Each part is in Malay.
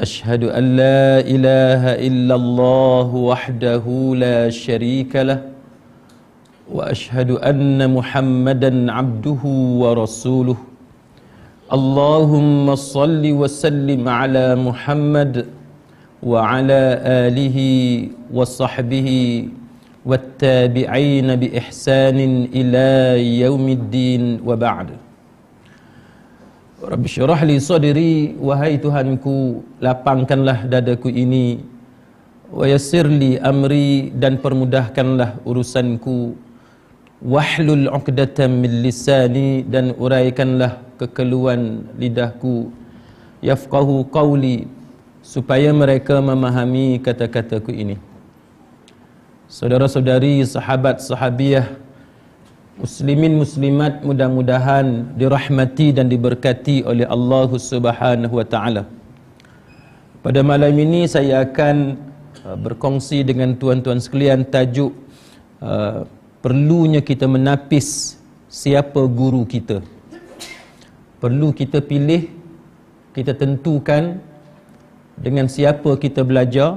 أشهد أن لا إله إلا الله وحده لا شريك له وأشهد أن محمدا عبده ورسوله اللهم صل وسلم على محمد وعلى آله وصحبه والتابعين بإحسان إلى يوم الدين وبعد Rabbi syurahli sadiri wahai Tuhanku lapangkanlah dadaku ini wayassirli amri dan permudahkanlah urusanku wahlul 'uqdatam min lisani dan uraikanlah kekeluan lidahku yafqahu qawli supaya mereka memahami kata-kataku ini Saudara-saudari sahabat sahabiah Muslimin muslimat mudah-mudahan dirahmati dan diberkati oleh Allah Subhanahu wa taala. Pada malam ini saya akan uh, berkongsi dengan tuan-tuan sekalian tajuk uh, perlunya kita menapis siapa guru kita. Perlu kita pilih kita tentukan dengan siapa kita belajar,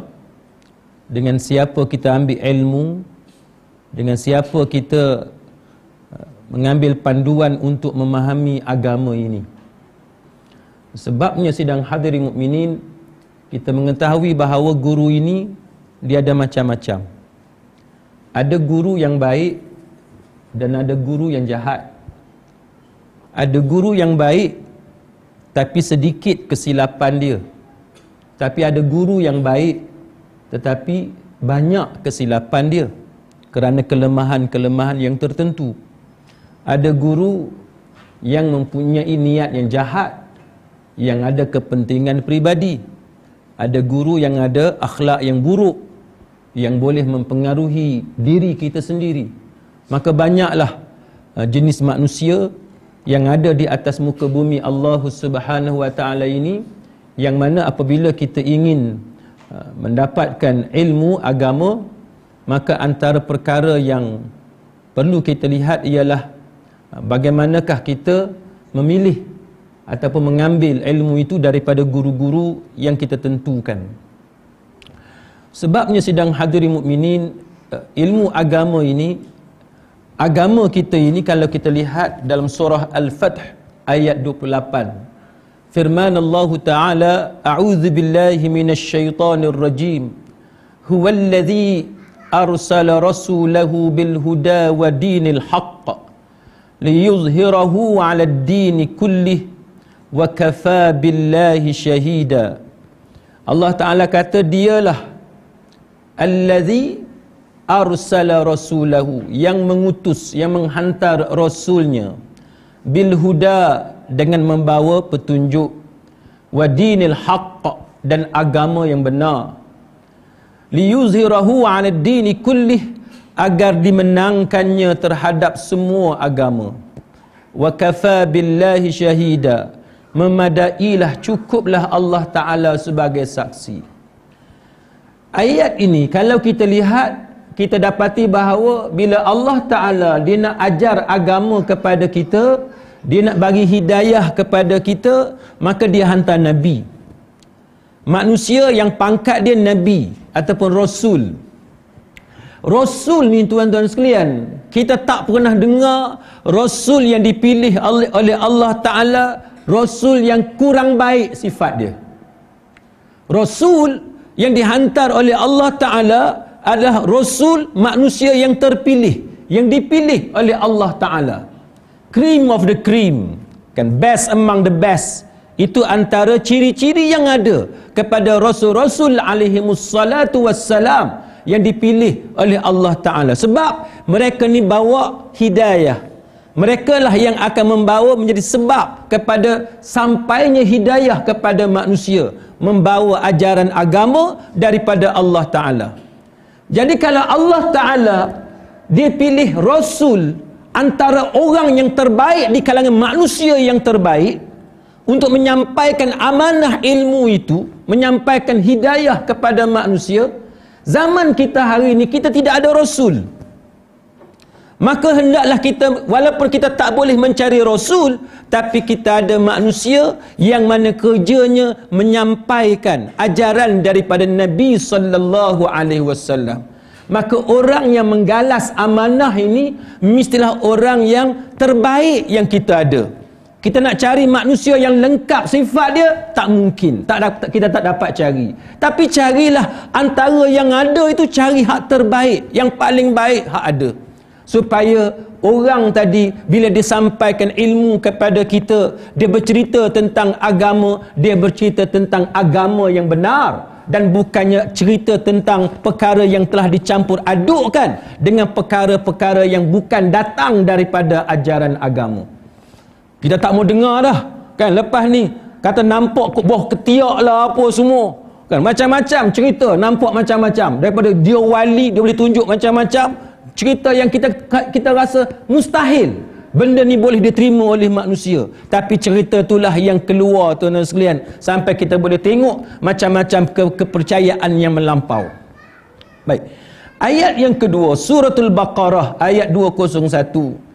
dengan siapa kita ambil ilmu, dengan siapa kita mengambil panduan untuk memahami agama ini. Sebabnya sidang hadirin mukminin kita mengetahui bahawa guru ini dia ada macam-macam. Ada guru yang baik dan ada guru yang jahat. Ada guru yang baik tapi sedikit kesilapan dia. Tapi ada guru yang baik tetapi banyak kesilapan dia kerana kelemahan-kelemahan yang tertentu ada guru yang mempunyai niat yang jahat yang ada kepentingan pribadi. ada guru yang ada akhlak yang buruk yang boleh mempengaruhi diri kita sendiri maka banyaklah uh, jenis manusia yang ada di atas muka bumi Allah Subhanahu wa taala ini yang mana apabila kita ingin uh, mendapatkan ilmu agama maka antara perkara yang perlu kita lihat ialah bagaimanakah kita memilih ataupun mengambil ilmu itu daripada guru-guru yang kita tentukan sebabnya sedang hadiri mukminin eh, ilmu agama ini agama kita ini kalau kita lihat dalam surah al-fath ayat 28 firman Allah taala a'udzu billahi minasyaitonir rajim huwallazi arsala rasulahu bil huda wa dinil haqq liyuzhirahu ala dini kullih wa kafa billahi shahida Allah Ta'ala kata dialah allazi arsala rasulahu yang mengutus yang menghantar rasulnya bil huda dengan membawa petunjuk wa dinil haqq dan agama yang benar liyuzhirahu ala dini kullih agar dimenangkannya terhadap semua agama wa kafa billahi shahida memadailah cukuplah Allah taala sebagai saksi ayat ini kalau kita lihat kita dapati bahawa bila Allah taala dia nak ajar agama kepada kita dia nak bagi hidayah kepada kita maka dia hantar nabi manusia yang pangkat dia nabi ataupun rasul Rasul ni tuan-tuan sekalian Kita tak pernah dengar Rasul yang dipilih oleh Allah Ta'ala Rasul yang kurang baik sifat dia Rasul yang dihantar oleh Allah Ta'ala Adalah Rasul manusia yang terpilih Yang dipilih oleh Allah Ta'ala Cream of the cream kan Best among the best itu antara ciri-ciri yang ada kepada Rasul-Rasul alaihimussalatu wassalam. -Rasul yang dipilih oleh Allah Ta'ala sebab mereka ni bawa hidayah mereka lah yang akan membawa menjadi sebab kepada sampainya hidayah kepada manusia membawa ajaran agama daripada Allah Ta'ala jadi kalau Allah Ta'ala dipilih Rasul antara orang yang terbaik di kalangan manusia yang terbaik untuk menyampaikan amanah ilmu itu menyampaikan hidayah kepada manusia manusia Zaman kita hari ini kita tidak ada rasul. Maka hendaklah kita walaupun kita tak boleh mencari rasul tapi kita ada manusia yang mana kerjanya menyampaikan ajaran daripada Nabi sallallahu alaihi wasallam. Maka orang yang menggalas amanah ini mestilah orang yang terbaik yang kita ada. Kita nak cari manusia yang lengkap sifat dia tak mungkin. Tak dapat, kita tak dapat cari. Tapi carilah antara yang ada itu cari hak terbaik, yang paling baik hak ada. Supaya orang tadi bila disampaikan ilmu kepada kita, dia bercerita tentang agama, dia bercerita tentang agama yang benar dan bukannya cerita tentang perkara yang telah dicampur adukkan dengan perkara-perkara yang bukan datang daripada ajaran agama kita tak mau dengar dah kan lepas ni kata nampak kubuh ketiak lah apa semua kan macam-macam cerita nampak macam-macam daripada dia wali dia boleh tunjuk macam-macam cerita yang kita kita rasa mustahil benda ni boleh diterima oleh manusia tapi cerita itulah yang keluar tuan-tuan sekalian sampai kita boleh tengok macam-macam ke kepercayaan yang melampau baik ayat yang kedua suratul baqarah ayat 201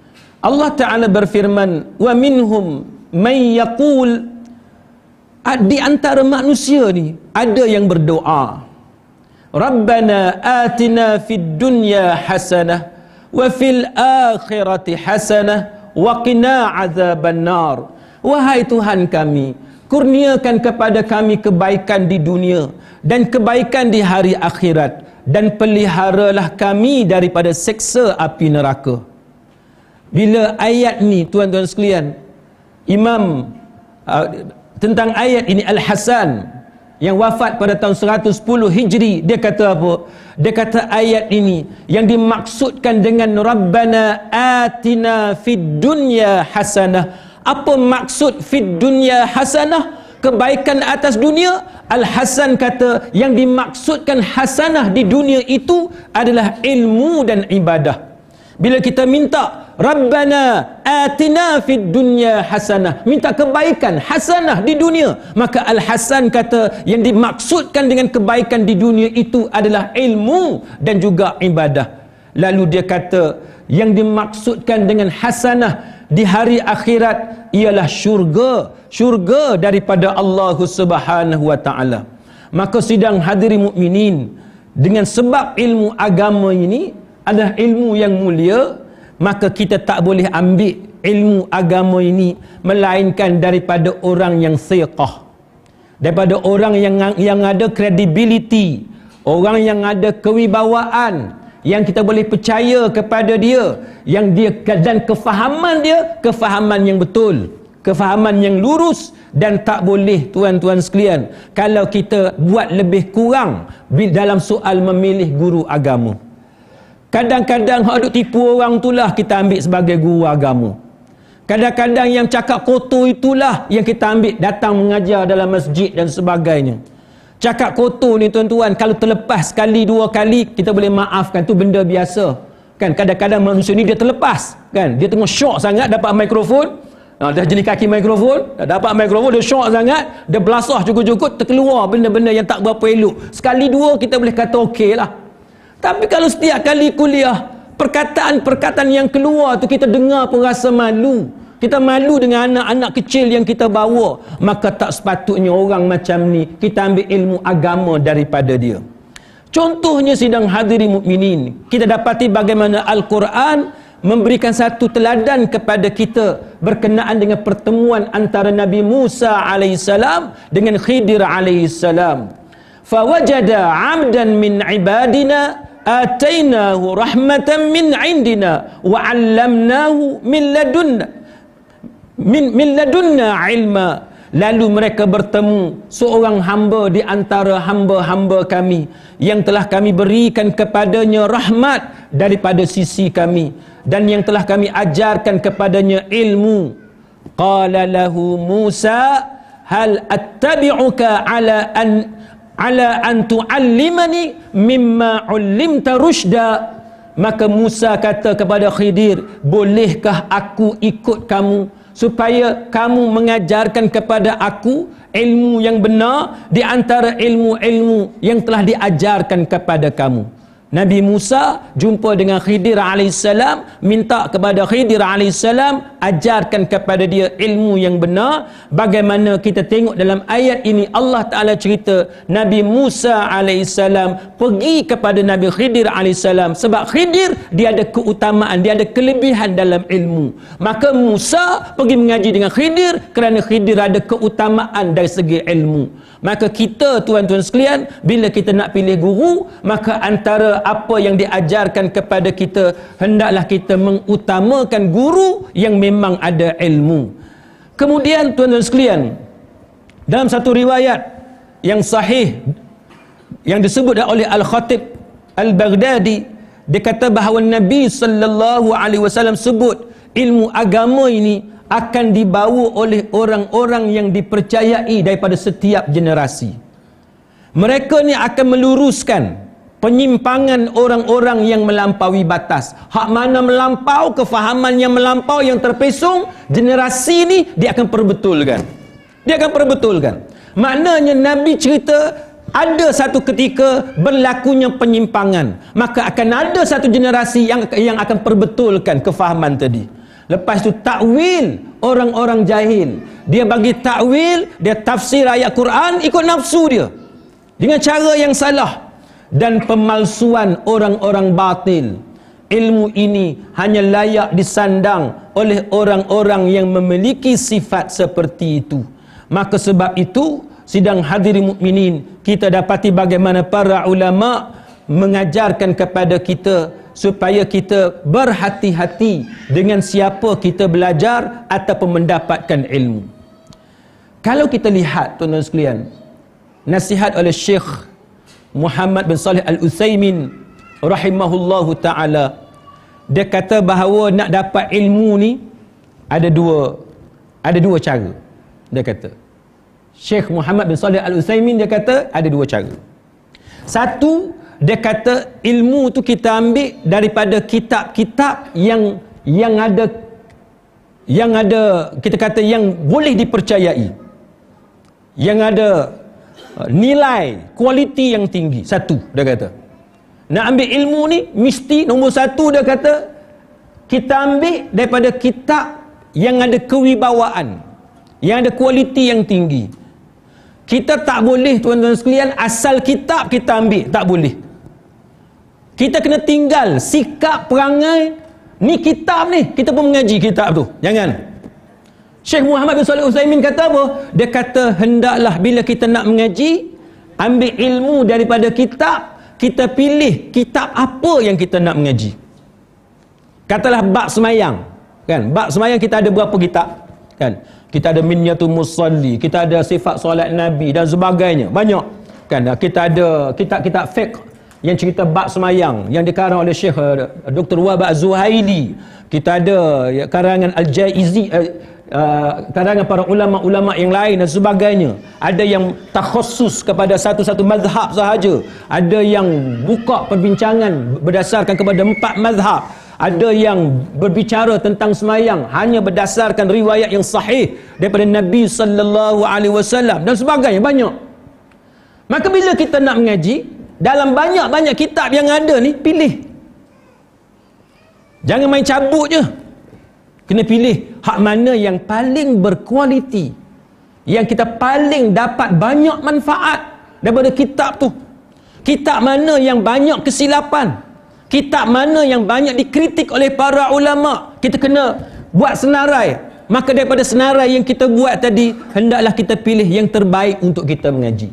Allah Ta'ala berfirman wa minhum may yaqul di antara manusia ni ada yang berdoa Rabbana atina fid dunya hasanah wa fil akhirati hasanah wa qina azaban wahai tuhan kami kurniakan kepada kami kebaikan di dunia dan kebaikan di hari akhirat dan peliharalah kami daripada seksa api neraka bila ayat ni tuan-tuan sekalian Imam uh, Tentang ayat ini Al-Hasan Yang wafat pada tahun 110 Hijri Dia kata apa? Dia kata ayat ini Yang dimaksudkan dengan Rabbana atina fid dunya hasanah Apa maksud fid dunya hasanah? Kebaikan atas dunia Al-Hasan kata Yang dimaksudkan hasanah di dunia itu Adalah ilmu dan ibadah bila kita minta Rabbana atina fid dunya hasanah Minta kebaikan hasanah di dunia Maka Al-Hasan kata Yang dimaksudkan dengan kebaikan di dunia itu adalah ilmu dan juga ibadah Lalu dia kata Yang dimaksudkan dengan hasanah di hari akhirat Ialah syurga Syurga daripada Allah subhanahu wa ta'ala Maka sidang hadiri mukminin dengan sebab ilmu agama ini adalah ilmu yang mulia maka kita tak boleh ambil ilmu agama ini melainkan daripada orang yang siqah daripada orang yang yang ada credibility orang yang ada kewibawaan yang kita boleh percaya kepada dia yang dia dan kefahaman dia kefahaman yang betul kefahaman yang lurus dan tak boleh tuan-tuan sekalian kalau kita buat lebih kurang dalam soal memilih guru agama Kadang-kadang hak duk tipu orang itulah kita ambil sebagai guru agama. Kadang-kadang yang cakap kotor itulah yang kita ambil datang mengajar dalam masjid dan sebagainya. Cakap kotor ni tuan-tuan, kalau terlepas sekali dua kali, kita boleh maafkan. tu benda biasa. Kan Kadang-kadang manusia ni dia terlepas. kan Dia tengok syok sangat dapat mikrofon. Ha, dah jenis kaki mikrofon. Dah dapat mikrofon, dia syok sangat. Dia belasah cukup-cukup, terkeluar benda-benda yang tak berapa elok. Sekali dua, kita boleh kata okey lah. Tapi kalau setiap kali kuliah, perkataan-perkataan yang keluar tu kita dengar pun rasa malu. Kita malu dengan anak-anak kecil yang kita bawa. Maka tak sepatutnya orang macam ni kita ambil ilmu agama daripada dia. Contohnya sidang hadiri mukminin, kita dapati bagaimana Al-Quran memberikan satu teladan kepada kita berkenaan dengan pertemuan antara Nabi Musa AS dengan Khidir AS. Fawajada amdan min ibadina atainahu rahmatan min indina wa 'allamnahu min ladunna min, min ladunna ilma lalu mereka bertemu seorang hamba di antara hamba-hamba kami yang telah kami berikan kepadanya rahmat daripada sisi kami dan yang telah kami ajarkan kepadanya ilmu qala lahu musa hal attabi'uka ala an ala an tu'allimani mimma 'allimta rushda maka Musa kata kepada Khidir bolehkah aku ikut kamu supaya kamu mengajarkan kepada aku ilmu yang benar di antara ilmu-ilmu yang telah diajarkan kepada kamu Nabi Musa jumpa dengan Khidir AS, minta kepada Khidir AS, ajarkan kepada dia ilmu yang benar. Bagaimana kita tengok dalam ayat ini, Allah Ta'ala cerita, Nabi Musa AS pergi kepada Nabi Khidir AS. Sebab Khidir, dia ada keutamaan, dia ada kelebihan dalam ilmu. Maka Musa pergi mengaji dengan Khidir, kerana Khidir ada keutamaan dari segi ilmu. Maka kita tuan-tuan sekalian, bila kita nak pilih guru, maka antara apa yang diajarkan kepada kita hendaklah kita mengutamakan guru yang memang ada ilmu kemudian tuan-tuan sekalian dalam satu riwayat yang sahih yang disebut oleh Al-Khatib Al-Baghdadi dia kata bahawa Nabi sallallahu alaihi wasallam sebut ilmu agama ini akan dibawa oleh orang-orang yang dipercayai daripada setiap generasi. Mereka ni akan meluruskan, penyimpangan orang-orang yang melampaui batas. Hak mana melampau, kefahaman yang melampau, yang terpesong, generasi ini dia akan perbetulkan. Dia akan perbetulkan. Maknanya Nabi cerita, ada satu ketika berlakunya penyimpangan. Maka akan ada satu generasi yang yang akan perbetulkan kefahaman tadi. Lepas tu takwil orang-orang jahil. Dia bagi takwil, dia tafsir ayat Quran ikut nafsu dia. Dengan cara yang salah dan pemalsuan orang-orang batil. Ilmu ini hanya layak disandang oleh orang-orang yang memiliki sifat seperti itu. Maka sebab itu, sidang hadiri mukminin kita dapati bagaimana para ulama mengajarkan kepada kita supaya kita berhati-hati dengan siapa kita belajar atau mendapatkan ilmu. Kalau kita lihat tuan-tuan sekalian, nasihat oleh Syekh Muhammad bin Salih Al-Uthaymin rahimahullahu ta'ala dia kata bahawa nak dapat ilmu ni ada dua ada dua cara dia kata Sheikh Muhammad bin Salih Al-Uthaymin dia kata ada dua cara satu dia kata ilmu tu kita ambil daripada kitab-kitab yang yang ada yang ada kita kata yang boleh dipercayai yang ada Ah, nilai kualiti yang tinggi satu dia kata nak ambil ilmu ni mesti nombor satu dia kata kita ambil daripada kitab yang ada kewibawaan yang ada kualiti yang tinggi kita tak boleh tuan-tuan sekalian asal kitab kita ambil tak boleh kita kena tinggal sikap perangai ni kitab ni kita pun mengaji kitab tu jangan Syekh Muhammad bin Saleh Utsaimin kata apa? Dia kata hendaklah bila kita nak mengaji ambil ilmu daripada kitab, kita pilih kitab apa yang kita nak mengaji. Katalah bab semayang kan? Bab semayang kita ada berapa kitab? Kan? Kita ada Minyatul Musalli, kita ada sifat solat Nabi dan sebagainya. Banyak. Kan? Kita ada kitab-kitab fiqh yang cerita bab semayang yang dikarang oleh Syekh eh, Dr. Wahab zuhaili Kita ada karangan Al-Jaizi eh, Ah, kadang-kadang para ulama-ulama yang lain dan sebagainya ada yang tak khusus kepada satu-satu mazhab sahaja ada yang buka perbincangan berdasarkan kepada empat mazhab ada yang berbicara tentang semayang hanya berdasarkan riwayat yang sahih daripada Nabi sallallahu alaihi wasallam dan sebagainya banyak maka bila kita nak mengaji dalam banyak-banyak kitab yang ada ni pilih jangan main cabut je kena pilih hak mana yang paling berkualiti yang kita paling dapat banyak manfaat daripada kitab tu kitab mana yang banyak kesilapan kitab mana yang banyak dikritik oleh para ulama kita kena buat senarai maka daripada senarai yang kita buat tadi hendaklah kita pilih yang terbaik untuk kita mengaji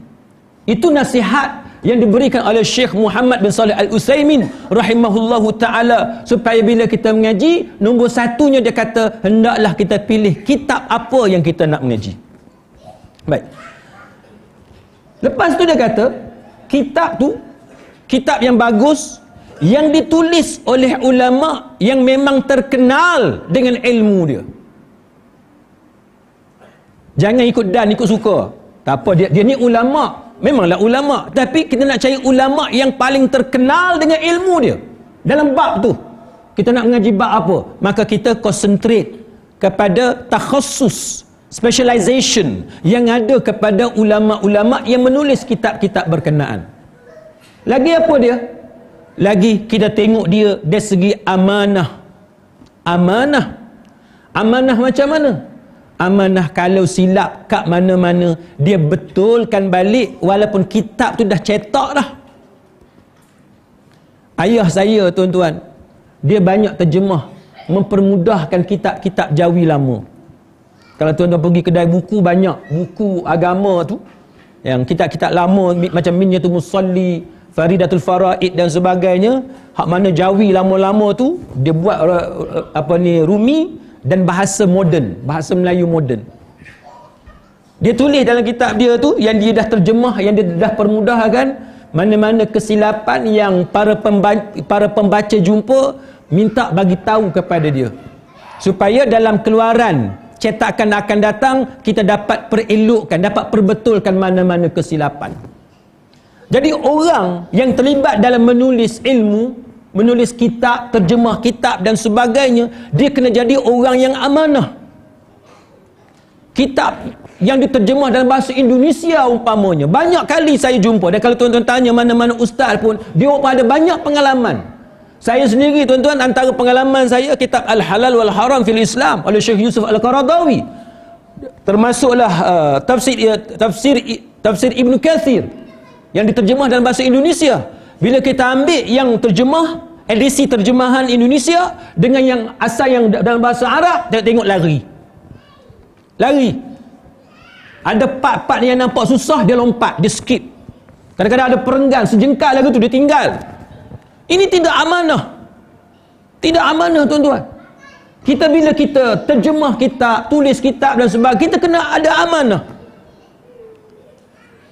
itu nasihat yang diberikan oleh Syekh Muhammad bin Saleh Al-Utsaimin rahimahullahu taala supaya bila kita mengaji nombor satunya dia kata hendaklah kita pilih kitab apa yang kita nak mengaji. Baik. Lepas tu dia kata kitab tu kitab yang bagus yang ditulis oleh ulama yang memang terkenal dengan ilmu dia. Jangan ikut dan ikut suka. Tak apa dia dia ni ulama memanglah ulama tapi kita nak cari ulama yang paling terkenal dengan ilmu dia dalam bab tu kita nak mengaji bab apa maka kita concentrate kepada takhasus specialization yang ada kepada ulama-ulama yang menulis kitab-kitab berkenaan lagi apa dia lagi kita tengok dia dari segi amanah amanah amanah macam mana amanah kalau silap kat mana-mana dia betulkan balik walaupun kitab tu dah cetak dah ayah saya tuan-tuan dia banyak terjemah mempermudahkan kitab-kitab jawi lama kalau tuan-tuan pergi kedai buku banyak buku agama tu yang kitab-kitab lama macam minyak tu musalli faridatul faraid dan sebagainya hak mana jawi lama-lama tu dia buat eh, eh, apa ni rumi dan bahasa moden, bahasa Melayu moden. Dia tulis dalam kitab dia tu yang dia dah terjemah, yang dia dah permudahkan mana-mana kesilapan yang para pembaca, para pembaca jumpa minta bagi tahu kepada dia. Supaya dalam keluaran cetakan akan datang kita dapat perelokkan, dapat perbetulkan mana-mana kesilapan. Jadi orang yang terlibat dalam menulis ilmu menulis kitab, terjemah kitab dan sebagainya, dia kena jadi orang yang amanah. Kitab yang diterjemah dalam bahasa Indonesia umpamanya. Banyak kali saya jumpa. Dan kalau tuan-tuan tanya mana-mana ustaz pun, dia ada banyak pengalaman. Saya sendiri tuan-tuan antara pengalaman saya kitab Al-Halal Wal-Haram Fil Islam oleh Syekh Yusuf Al-Qaradawi. Termasuklah uh, tafsir, tafsir, tafsir Ibn Kathir yang diterjemah dalam bahasa Indonesia bila kita ambil yang terjemah edisi terjemahan Indonesia dengan yang asal yang dalam bahasa Arab tengok, -tengok lari lari ada part-part yang nampak susah dia lompat dia skip kadang-kadang ada perenggan sejengkal lagi tu dia tinggal ini tidak amanah tidak amanah tuan-tuan kita bila kita terjemah kita tulis kitab dan sebagainya kita kena ada amanah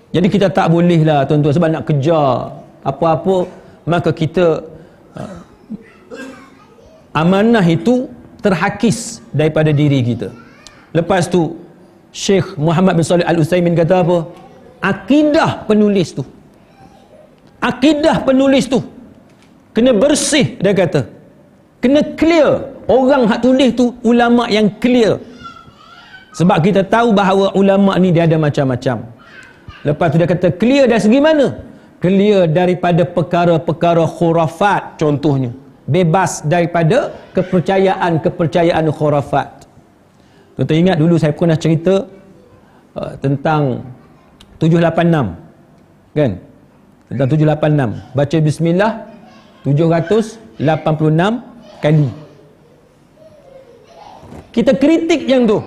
jadi kita tak bolehlah tuan-tuan sebab nak kejar apa-apa maka kita uh, amanah itu terhakis daripada diri kita lepas tu Syekh Muhammad bin Salih Al-Uthaymin kata apa akidah penulis tu akidah penulis tu kena bersih dia kata kena clear orang hak tulis tu ulama yang clear sebab kita tahu bahawa ulama ni dia ada macam-macam lepas tu dia kata clear dari segi mana clear daripada perkara-perkara khurafat contohnya bebas daripada kepercayaan-kepercayaan khurafat tuan-tuan ingat dulu saya pernah cerita uh, tentang 786 kan tentang 786 baca bismillah 786 kali kita kritik yang tu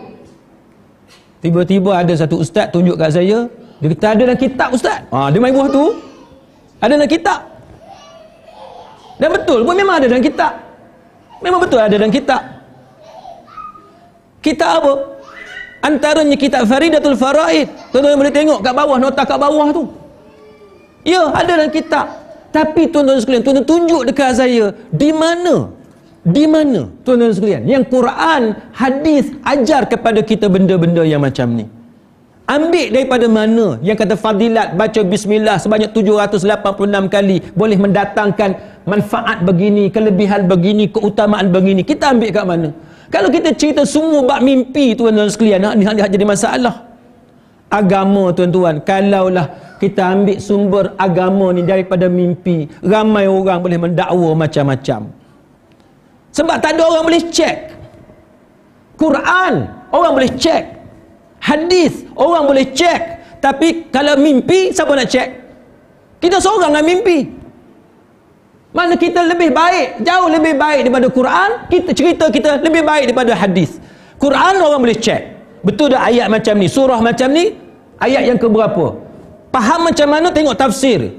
tiba-tiba ada satu ustaz tunjuk kat saya dia kata ada dalam kitab ustaz ha, dia main buah tu ada dalam kitab dan betul pun memang ada dalam kitab memang betul ada dalam kitab kitab apa? antaranya kitab Faridatul Faraid tuan-tuan boleh tengok kat bawah nota kat bawah tu ya ada dalam kitab tapi tuan-tuan sekalian tuan-tuan tunjuk dekat saya di mana di mana tuan-tuan sekalian yang Quran hadis ajar kepada kita benda-benda yang macam ni Ambil daripada mana yang kata fadilat baca bismillah sebanyak 786 kali boleh mendatangkan manfaat begini, kelebihan begini, keutamaan begini. Kita ambil kat mana? Kalau kita cerita semua bab mimpi tuan-tuan sekalian, ah, ni hak jadi masalah. Agama tuan-tuan, kalaulah kita ambil sumber agama ni daripada mimpi, ramai orang boleh mendakwa macam-macam. Sebab tak ada orang boleh cek. Quran, orang boleh cek hadis orang boleh cek tapi kalau mimpi siapa nak cek kita seorang yang mimpi mana kita lebih baik jauh lebih baik daripada Quran kita cerita kita lebih baik daripada hadis Quran orang boleh cek betul dah ayat macam ni surah macam ni ayat yang keberapa faham macam mana tengok tafsir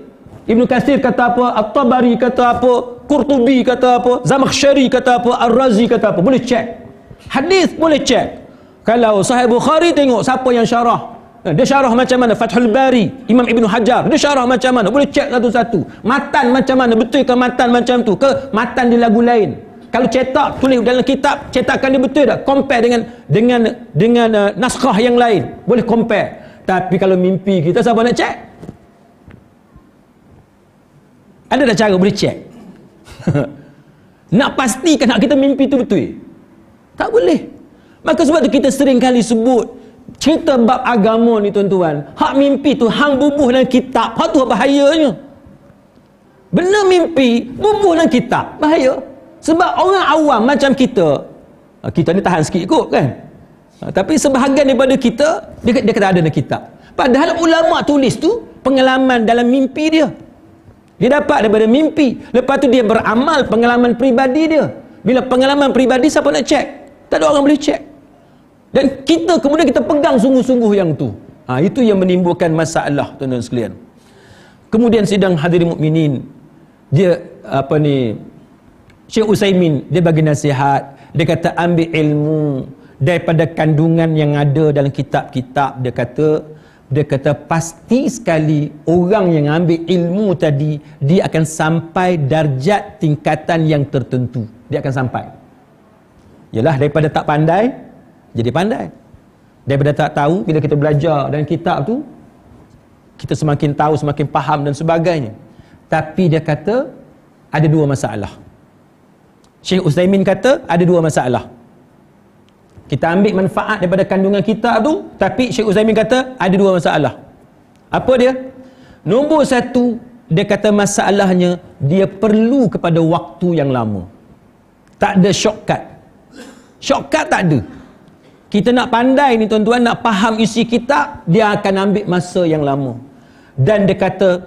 Ibn Kathir kata apa At-Tabari kata apa Qurtubi kata apa Zamakhshari kata apa Ar-Razi kata apa boleh cek hadis boleh cek kalau sahih Bukhari tengok siapa yang syarah eh, dia syarah macam mana Fathul Bari Imam Ibn Hajar dia syarah macam mana boleh cek satu-satu matan macam mana betul ke matan macam tu ke matan di lagu lain kalau cetak tulis dalam kitab cetakan dia betul tak compare dengan dengan dengan uh, naskah yang lain boleh compare tapi kalau mimpi kita siapa nak cek ada dah cara boleh cek nak pastikan nak kita mimpi tu betul tak boleh Maka sebab tu kita sering kali sebut cerita bab agama ni tuan-tuan. Hak mimpi tu hang bubuh dalam kitab. Hak tu bahayanya. Benar mimpi bubuh dalam kitab. Bahaya. Sebab orang awam macam kita. Ah, kita ni tahan sikit kot kan. Ah, tapi sebahagian daripada kita dia, dia kata ada dalam kitab. Padahal ulama tulis tu pengalaman dalam mimpi dia. Dia dapat daripada mimpi. Lepas tu dia beramal pengalaman pribadi dia. Bila pengalaman pribadi siapa nak cek? Tak ada orang boleh cek. Dan kita kemudian kita pegang sungguh-sungguh yang tu. Ha, itu yang menimbulkan masalah tuan-tuan sekalian. Kemudian sidang hadirin mukminin dia apa ni Syekh Usaimin dia bagi nasihat, dia kata ambil ilmu daripada kandungan yang ada dalam kitab-kitab dia kata dia kata pasti sekali orang yang ambil ilmu tadi dia akan sampai darjat tingkatan yang tertentu dia akan sampai Yalah daripada tak pandai jadi pandai daripada tak tahu bila kita belajar dan kitab tu kita semakin tahu semakin faham dan sebagainya tapi dia kata ada dua masalah Syekh Uthaymin kata ada dua masalah kita ambil manfaat daripada kandungan kitab tu tapi Syekh Uthaymin kata ada dua masalah apa dia? nombor satu dia kata masalahnya dia perlu kepada waktu yang lama tak ada shortcut shortcut tak ada kita nak pandai ni tuan-tuan nak faham isi kitab dia akan ambil masa yang lama. Dan dia kata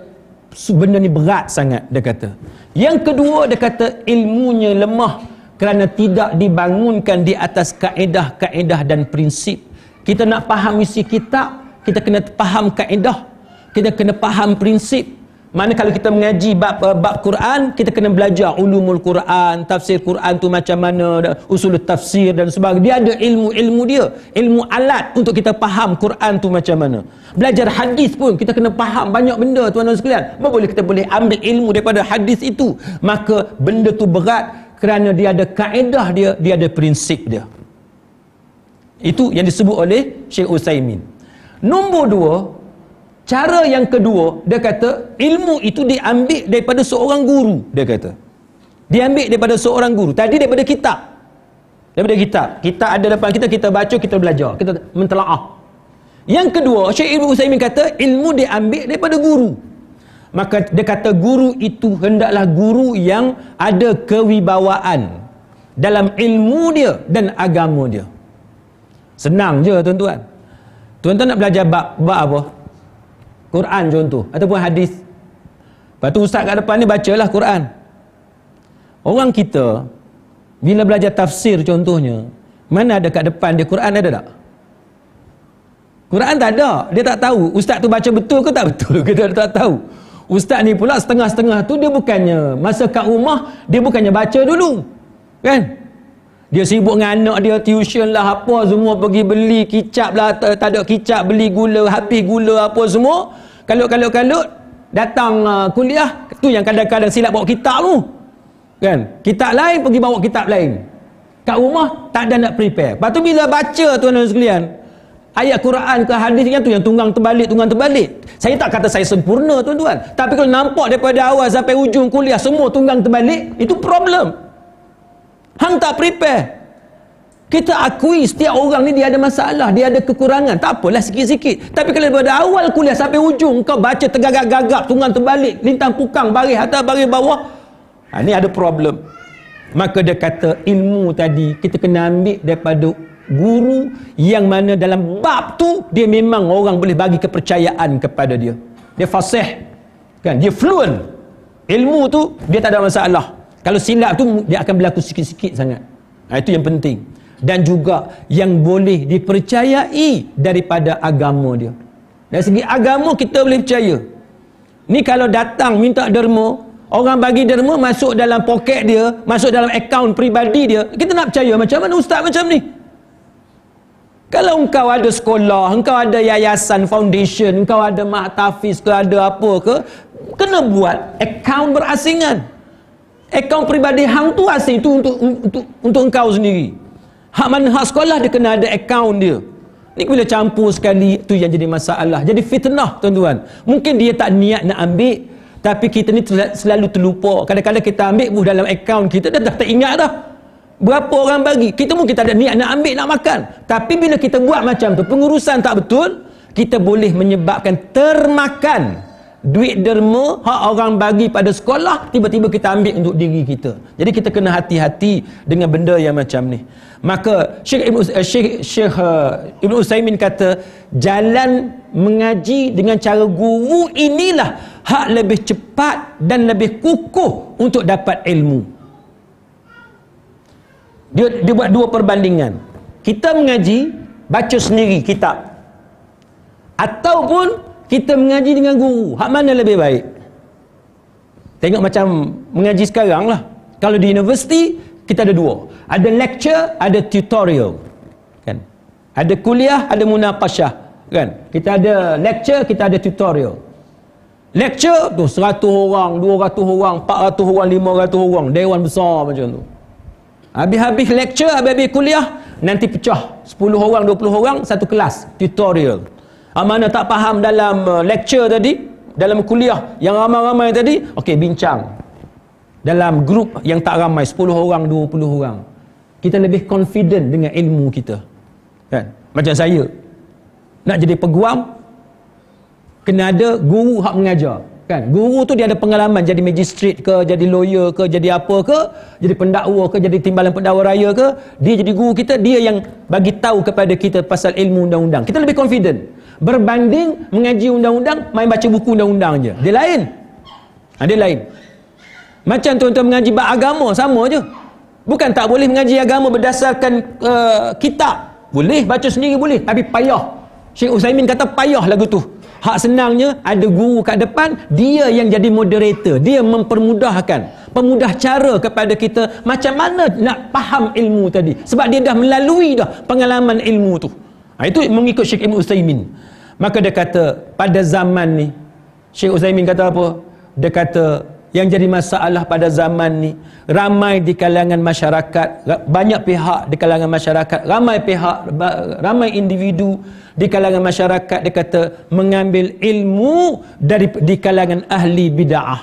benda ni berat sangat dia kata. Yang kedua dia kata ilmunya lemah kerana tidak dibangunkan di atas kaedah-kaedah dan prinsip. Kita nak faham isi kitab, kita kena faham kaedah. Kita kena faham prinsip. Mana kalau kita mengaji bab eh, bab Quran, kita kena belajar ulumul Quran, tafsir Quran tu macam mana, usul tafsir dan sebagainya. Dia ada ilmu-ilmu dia, ilmu alat untuk kita faham Quran tu macam mana. Belajar hadis pun kita kena faham banyak benda tuan-tuan sekalian. Apa boleh kita boleh ambil ilmu daripada hadis itu? Maka benda tu berat kerana dia ada kaedah dia, dia ada prinsip dia. Itu yang disebut oleh Syekh Usaimin. Nombor dua, Cara yang kedua, dia kata ilmu itu diambil daripada seorang guru, dia kata. Diambil daripada seorang guru. Tadi daripada kitab. Daripada kitab. Kita ada depan kita, kita baca, kita belajar. Kita mentelaah. Yang kedua, Syekh ibu Husaymin kata ilmu diambil daripada guru. Maka dia kata guru itu hendaklah guru yang ada kewibawaan dalam ilmu dia dan agama dia. Senang je tuan-tuan. Tuan-tuan nak belajar bab, bab apa? Quran contoh ataupun hadis. Lepas tu ustaz kat depan ni bacalah Quran. Orang kita bila belajar tafsir contohnya, mana ada kat depan dia Quran ada tak? Quran tak ada. Dia tak tahu ustaz tu baca betul ke tak betul ke dia tak tahu. Ustaz ni pula setengah-setengah tu dia bukannya masa kat rumah dia bukannya baca dulu. Kan? Dia sibuk dengan anak dia tuition lah apa semua pergi beli kicap lah tak, tak ada kicap beli gula habis gula apa semua. Kalau kalau kalau datang uh, kuliah tu yang kadang-kadang silap bawa kitab tu. Kan? Kitab lain pergi bawa kitab lain. Kat rumah tak ada nak prepare. Lepas tu bila baca tuan-tuan sekalian ayat Quran ke hadis yang tu yang tunggang terbalik tunggang terbalik. Saya tak kata saya sempurna tuan-tuan. Tapi kalau nampak daripada awal sampai ujung kuliah semua tunggang terbalik itu problem. Hang tak prepare. Kita akui setiap orang ni dia ada masalah, dia ada kekurangan. Tak apalah sikit-sikit. Tapi kalau daripada awal kuliah sampai ujung, kau baca tergagap-gagap, tungan terbalik, lintang pukang, baris atas, baris bawah. Ha, ni ada problem. Maka dia kata ilmu tadi kita kena ambil daripada guru yang mana dalam bab tu dia memang orang boleh bagi kepercayaan kepada dia. Dia fasih. Kan? Dia fluent. Ilmu tu dia tak ada masalah. Kalau silap tu dia akan berlaku sikit-sikit sangat. Nah, ha, itu yang penting. Dan juga yang boleh dipercayai daripada agama dia. Dari segi agama kita boleh percaya. Ni kalau datang minta derma, orang bagi derma masuk dalam poket dia, masuk dalam akaun peribadi dia, kita nak percaya macam mana ustaz macam ni? Kalau engkau ada sekolah, engkau ada yayasan, foundation, engkau ada mahtafiz, engkau ada apa ke, kena buat akaun berasingan akaun pribadi hang tu asli tu untuk untuk untuk engkau sendiri. Hak mana hak sekolah dia kena ada akaun dia. Ni bila campur sekali tu yang jadi masalah. Jadi fitnah tuan-tuan. Mungkin dia tak niat nak ambil tapi kita ni selalu terlupa. Kadang-kadang kita ambil buh dalam akaun kita dah, dah tak ingat dah. Berapa orang bagi? Kita mungkin tak ada niat nak ambil nak makan. Tapi bila kita buat macam tu, pengurusan tak betul, kita boleh menyebabkan termakan duit derma hak orang bagi pada sekolah tiba-tiba kita ambil untuk diri kita jadi kita kena hati-hati dengan benda yang macam ni maka Syekh Ibn, eh, Syekh, Syekh eh, Ibn Usaimin kata jalan mengaji dengan cara guru inilah hak lebih cepat dan lebih kukuh untuk dapat ilmu dia, dia buat dua perbandingan kita mengaji baca sendiri kitab ataupun kita mengaji dengan guru hak mana lebih baik tengok macam mengaji sekarang lah kalau di universiti kita ada dua ada lecture ada tutorial kan ada kuliah ada munakasyah kan kita ada lecture kita ada tutorial lecture tu 100 orang 200 orang 400 orang 500 orang dewan besar macam tu habis-habis lecture habis-habis kuliah nanti pecah 10 orang 20 orang satu kelas tutorial mana tak faham dalam uh, lecture tadi dalam kuliah yang ramai-ramai tadi okey bincang dalam grup yang tak ramai 10 orang 20 orang kita lebih confident dengan ilmu kita kan macam saya nak jadi peguam kena ada guru hak mengajar kan guru tu dia ada pengalaman jadi magistrate ke jadi lawyer ke jadi apa ke jadi pendakwa ke jadi timbalan pendakwa raya ke dia jadi guru kita dia yang bagi tahu kepada kita pasal ilmu undang-undang kita lebih confident berbanding mengaji undang-undang main baca buku undang-undang je dia lain ada ha, lain macam tuan-tuan mengaji bab agama sama je bukan tak boleh mengaji agama berdasarkan uh, kitab boleh baca sendiri boleh tapi payah Syekh Uzaimin kata payah lagu tu Hak senangnya ada guru kat depan, dia yang jadi moderator, dia mempermudahkan pemudah cara kepada kita macam mana nak faham ilmu tadi sebab dia dah melalui dah pengalaman ilmu tu ha, itu mengikut Syekh Ibn Usaimin maka dia kata pada zaman ni Syekh Usaimin kata apa dia kata yang jadi masalah pada zaman ni ramai di kalangan masyarakat banyak pihak di kalangan masyarakat ramai pihak ramai individu di kalangan masyarakat dia kata mengambil ilmu dari di kalangan ahli bidah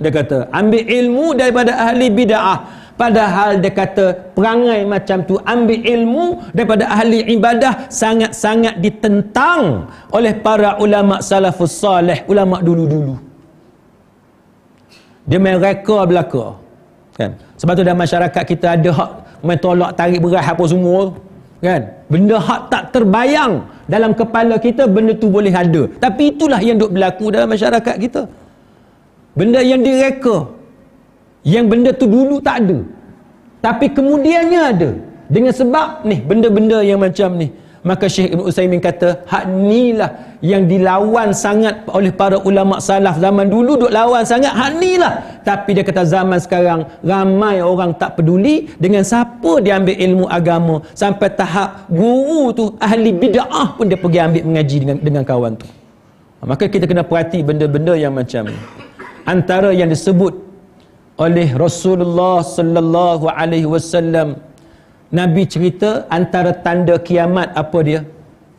dia kata ambil ilmu daripada ahli bidah padahal dia kata perangai macam tu ambil ilmu daripada ahli ibadah sangat-sangat ditentang oleh para ulama salafus saleh ulama dulu-dulu dia main reka belaka kan sebab tu dalam masyarakat kita ada hak main tolak tarik beras apa semua kan benda hak tak terbayang dalam kepala kita benda tu boleh ada tapi itulah yang dok berlaku dalam masyarakat kita benda yang direka yang benda tu dulu tak ada tapi kemudiannya ada dengan sebab ni benda-benda yang macam ni maka Syekh Ibn Usaimin kata hak lah yang dilawan sangat oleh para ulama salaf zaman dulu duk lawan sangat hak lah. tapi dia kata zaman sekarang ramai orang tak peduli dengan siapa dia ambil ilmu agama sampai tahap guru tu ahli bid'ah pun dia pergi ambil mengaji dengan dengan kawan tu ha, maka kita kena perhati benda-benda yang macam ni antara yang disebut oleh Rasulullah sallallahu alaihi wasallam Nabi cerita antara tanda kiamat apa dia?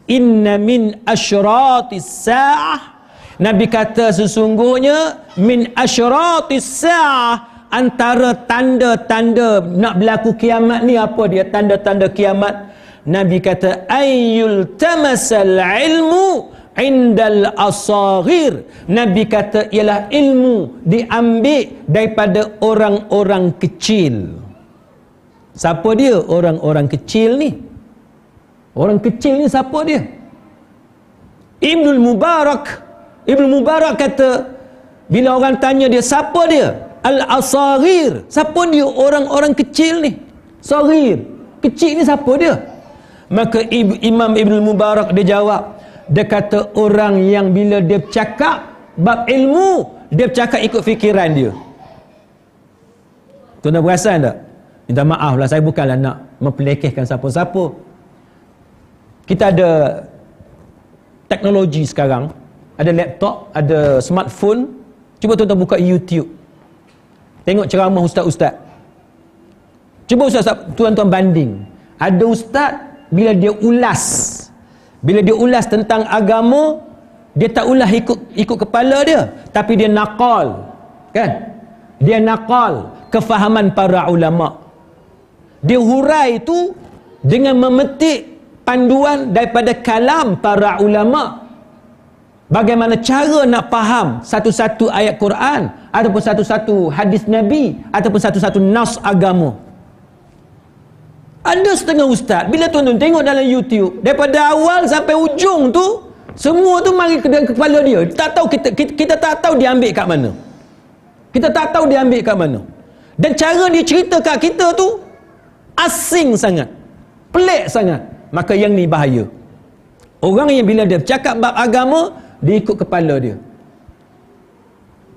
Inna min asyratis sa'ah. Nabi kata sesungguhnya min asyratis sa'ah antara tanda-tanda nak berlaku kiamat ni apa dia? Tanda-tanda kiamat. Nabi kata ayyul tamasal ilmu indal asagir. Nabi kata ialah ilmu diambil daripada orang-orang kecil. Siapa dia orang-orang kecil ni? Orang kecil ni siapa dia? Ibnu Mubarak. Ibnu Mubarak kata bila orang tanya dia siapa dia? Al-Asagir. Siapa dia orang-orang kecil ni? Sagir. Kecil ni siapa dia? Maka Ib Imam Ibnu Mubarak dia jawab, dia kata orang yang bila dia bercakap bab ilmu, dia bercakap ikut fikiran dia. Tuan-tuan perasan tak? Minta maaf lah, saya bukanlah nak mempelekehkan siapa-siapa. Kita ada teknologi sekarang. Ada laptop, ada smartphone. Cuba tuan-tuan buka YouTube. Tengok ceramah ustaz-ustaz. Cuba ustaz tuan-tuan banding. Ada ustaz, bila dia ulas. Bila dia ulas tentang agama, dia tak ulas ikut ikut kepala dia. Tapi dia nakal. Kan? Dia nakal kefahaman para ulama' dia hurai itu dengan memetik panduan daripada kalam para ulama bagaimana cara nak faham satu-satu ayat Quran ataupun satu-satu hadis Nabi ataupun satu-satu nas agama ada setengah ustaz bila tuan-tuan tengok dalam YouTube daripada awal sampai ujung tu semua tu mari ke dalam kepala dia tak tahu kita, kita kita tak tahu dia ambil kat mana kita tak tahu dia ambil kat mana dan cara dia cerita kat kita tu asing sangat pelik sangat maka yang ni bahaya orang yang bila dia bercakap bab agama dia ikut kepala dia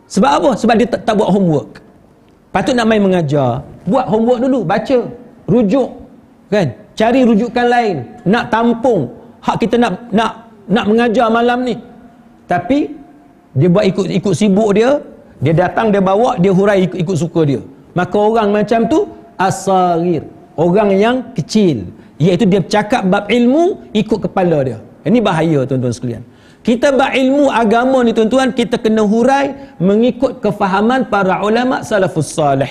sebab apa? sebab dia tak, tak buat homework patut nak main mengajar buat homework dulu baca rujuk kan cari rujukan lain nak tampung hak kita nak nak nak mengajar malam ni tapi dia buat ikut ikut sibuk dia dia datang dia bawa dia hurai ikut, ikut suka dia maka orang macam tu asarir orang yang kecil iaitu dia cakap bab ilmu ikut kepala dia ini bahaya tuan-tuan sekalian kita bab ilmu agama ni tuan-tuan kita kena hurai mengikut kefahaman para ulama salafus salih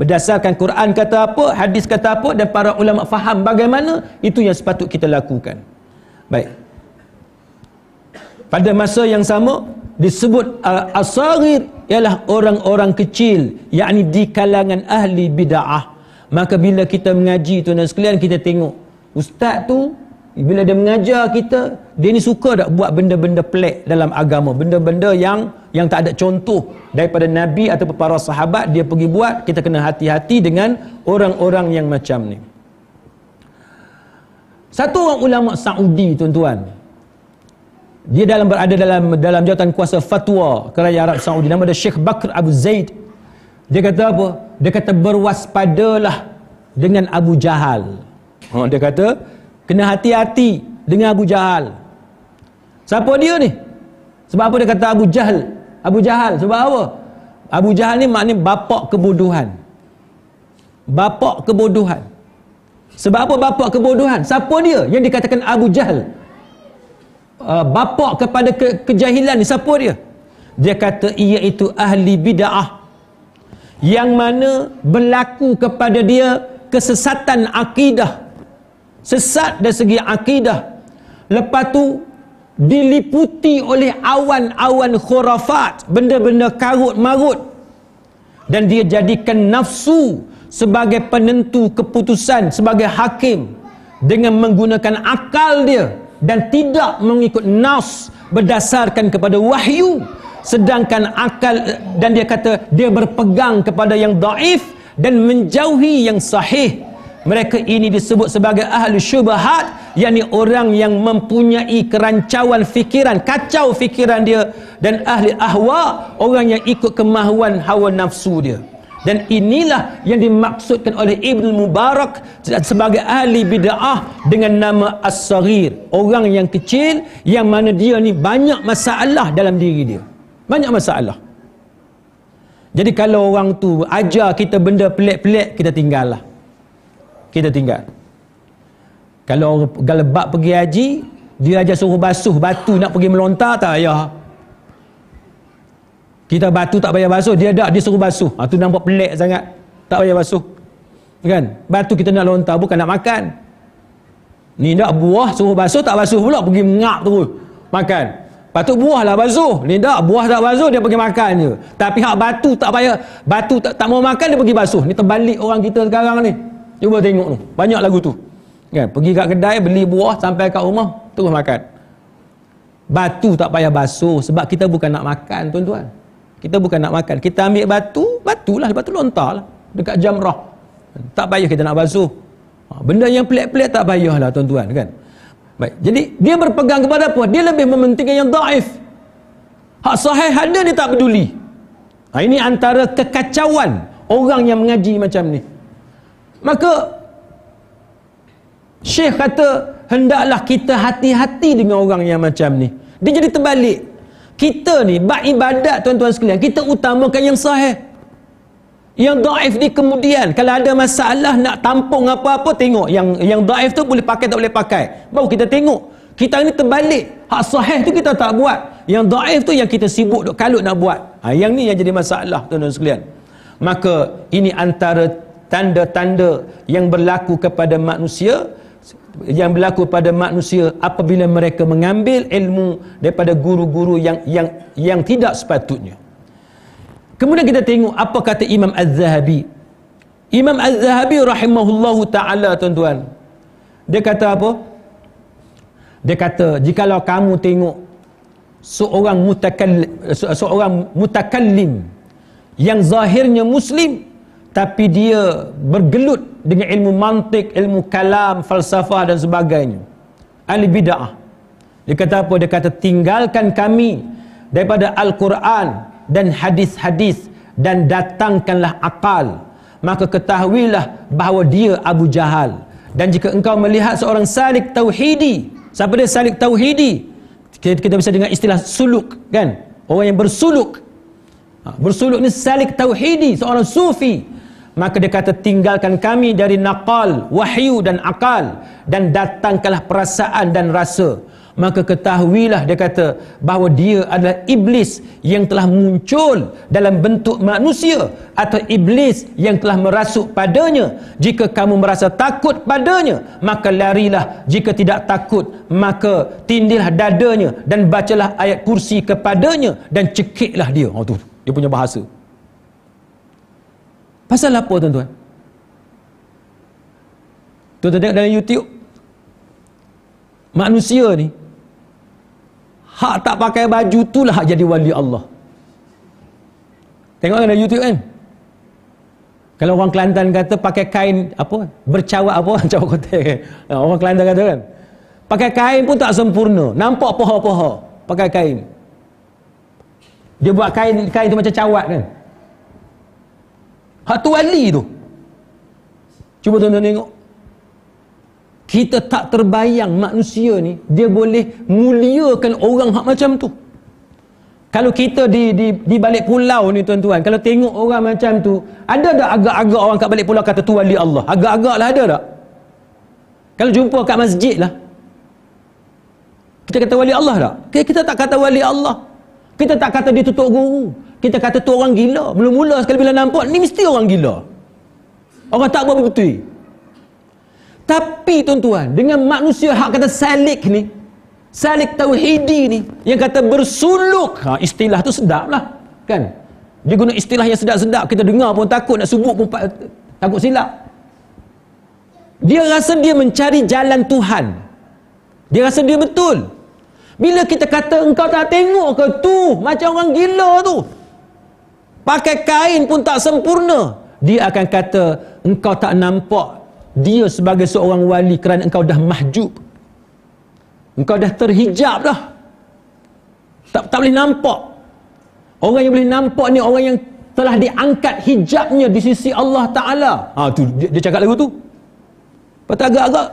berdasarkan Quran kata apa hadis kata apa dan para ulama faham bagaimana itu yang sepatut kita lakukan baik pada masa yang sama disebut uh, asagir ialah orang-orang kecil yakni di kalangan ahli bid'ah Maka bila kita mengaji tuan dan sekalian kita tengok ustaz tu bila dia mengajar kita dia ni suka tak buat benda-benda pelik dalam agama, benda-benda yang yang tak ada contoh daripada nabi atau para sahabat dia pergi buat, kita kena hati-hati dengan orang-orang yang macam ni. Satu orang ulama Saudi tuan-tuan dia dalam berada dalam dalam jawatan kuasa fatwa kerajaan Arab Saudi nama dia Sheikh Bakr Abu Zaid dia kata apa? Dia kata berwaspadalah dengan Abu Jahal. Ha, dia kata kena hati-hati dengan Abu Jahal. Siapa dia ni? Sebab apa dia kata Abu Jahal? Abu Jahal sebab apa? Abu Jahal ni maknanya bapak kebodohan. Bapak kebodohan. Sebab apa bapak kebodohan? Siapa dia yang dikatakan Abu Jahal? Uh, ah, bapak kepada ke kejahilan ni siapa dia? Dia kata ia itu ahli bid'ah. Ah yang mana berlaku kepada dia kesesatan akidah sesat dari segi akidah lepas tu diliputi oleh awan-awan khurafat benda-benda karut marut dan dia jadikan nafsu sebagai penentu keputusan sebagai hakim dengan menggunakan akal dia dan tidak mengikut nas berdasarkan kepada wahyu sedangkan akal dan dia kata dia berpegang kepada yang daif dan menjauhi yang sahih mereka ini disebut sebagai ahli syubahat yakni orang yang mempunyai kerancauan fikiran kacau fikiran dia dan ahli ahwa orang yang ikut kemahuan hawa nafsu dia dan inilah yang dimaksudkan oleh Ibn Mubarak sebagai ahli bida'ah dengan nama As-Saghir. Orang yang kecil yang mana dia ni banyak masalah dalam diri dia. Banyak masalah. Jadi kalau orang tu ajar kita benda pelik-pelik, kita tinggal lah. Kita tinggal. Kalau galebak pergi haji, dia ajar suruh basuh batu nak pergi melontar tak ya? Kita batu tak payah basuh, dia dah dia suruh basuh. Ha, tu nampak pelik sangat. Tak payah basuh. Kan? Batu kita nak lontar bukan nak makan. Ni nak buah suruh basuh tak basuh pula pergi mengak terus. Makan. Batu buah lah bazuh. Ni tak, buah tak bazuh dia pergi makan je. Tapi hak batu tak payah, batu tak, tak mau makan dia pergi basuh. Ni terbalik orang kita sekarang ni. Cuba tengok tu. Banyak lagu tu. Kan? Pergi kat kedai, beli buah, sampai kat rumah, terus makan. Batu tak payah basuh sebab kita bukan nak makan tuan-tuan. Kita bukan nak makan. Kita ambil batu, batulah. batu tu lah. Dekat jamrah. Tak payah kita nak basuh. Ha, benda yang pelik-pelik tak payahlah tuan-tuan kan. Baik. Jadi dia berpegang kepada apa? Dia lebih mementingkan yang daif. Hak sahih ada dia tak peduli. Ha, ini antara kekacauan orang yang mengaji macam ni. Maka Syekh kata hendaklah kita hati-hati dengan orang yang macam ni. Dia jadi terbalik. Kita ni buat ibadat tuan-tuan sekalian, kita utamakan yang sahih. Yang daif ni kemudian kalau ada masalah nak tampung apa-apa tengok yang yang daif tu boleh pakai tak boleh pakai. Baru kita tengok. Kita ni terbalik. Hak sahih tu kita tak buat. Yang daif tu yang kita sibuk duk kalut nak buat. Ha, yang ni yang jadi masalah tuan-tuan sekalian. Maka ini antara tanda-tanda yang berlaku kepada manusia yang berlaku pada manusia apabila mereka mengambil ilmu daripada guru-guru yang yang yang tidak sepatutnya. Kemudian kita tengok apa kata Imam Az-Zahabi. Imam Az-Zahabi rahimahullahu ta'ala tuan-tuan. Dia kata apa? Dia kata, jikalau kamu tengok seorang mutakallim, seorang mutakallim yang zahirnya Muslim tapi dia bergelut dengan ilmu mantik, ilmu kalam, falsafah dan sebagainya. Ahli bid'ah. Dia kata apa? Dia kata tinggalkan kami daripada Al-Quran dan hadis-hadis dan datangkanlah akal maka ketahuilah bahawa dia Abu Jahal dan jika engkau melihat seorang salik tauhidi siapa dia salik tauhidi kita, kita bisa dengar istilah suluk kan orang yang bersuluk ha, bersuluk ni salik tauhidi seorang sufi maka dia kata tinggalkan kami dari naqal wahyu dan akal dan datangkanlah perasaan dan rasa maka ketahuilah dia kata bahawa dia adalah iblis yang telah muncul dalam bentuk manusia atau iblis yang telah merasuk padanya jika kamu merasa takut padanya maka larilah jika tidak takut maka tindihlah dadanya dan bacalah ayat kursi kepadanya dan cekiklah dia oh, tu, dia punya bahasa pasal apa tuan-tuan tuan-tuan tengok dalam youtube manusia ni hak tak pakai baju tu lah jadi wali Allah. Tengok kan YouTube kan? Kalau orang Kelantan kata pakai kain apa? Bercawak apa? Cawak kotak. Kan? Orang Kelantan kata kan? Pakai kain pun tak sempurna. Nampak poha-poha pakai kain. Dia buat kain kain tu macam cawak kan? Hak tu wali tu. Cuba tuan-tuan tengok kita tak terbayang manusia ni dia boleh muliakan orang hak macam tu kalau kita di di di balik pulau ni tuan-tuan kalau tengok orang macam tu ada tak agak-agak orang kat balik pulau kata tu wali Allah agak-agak lah ada tak kalau jumpa kat masjid lah kita kata wali Allah tak kita tak kata wali Allah kita tak kata dia tutup guru kita kata tu orang gila mula-mula sekali bila nampak ni mesti orang gila orang tak buat betul-betul tapi tuan-tuan, dengan manusia hak kata salik ni, salik tauhidi ni, yang kata bersuluk, ha, istilah tu sedap lah. Kan? Dia guna istilah yang sedap-sedap, kita dengar pun takut, nak sebut pun takut silap. Dia rasa dia mencari jalan Tuhan. Dia rasa dia betul. Bila kita kata, engkau tak tengok ke tu, macam orang gila tu. Pakai kain pun tak sempurna. Dia akan kata, engkau tak nampak dia sebagai seorang wali kerana engkau dah mahjub engkau dah terhijab dah tak, tak boleh nampak orang yang boleh nampak ni orang yang telah diangkat hijabnya di sisi Allah Ta'ala ha, dia, dia cakap lagu tu lepas tu agak-agak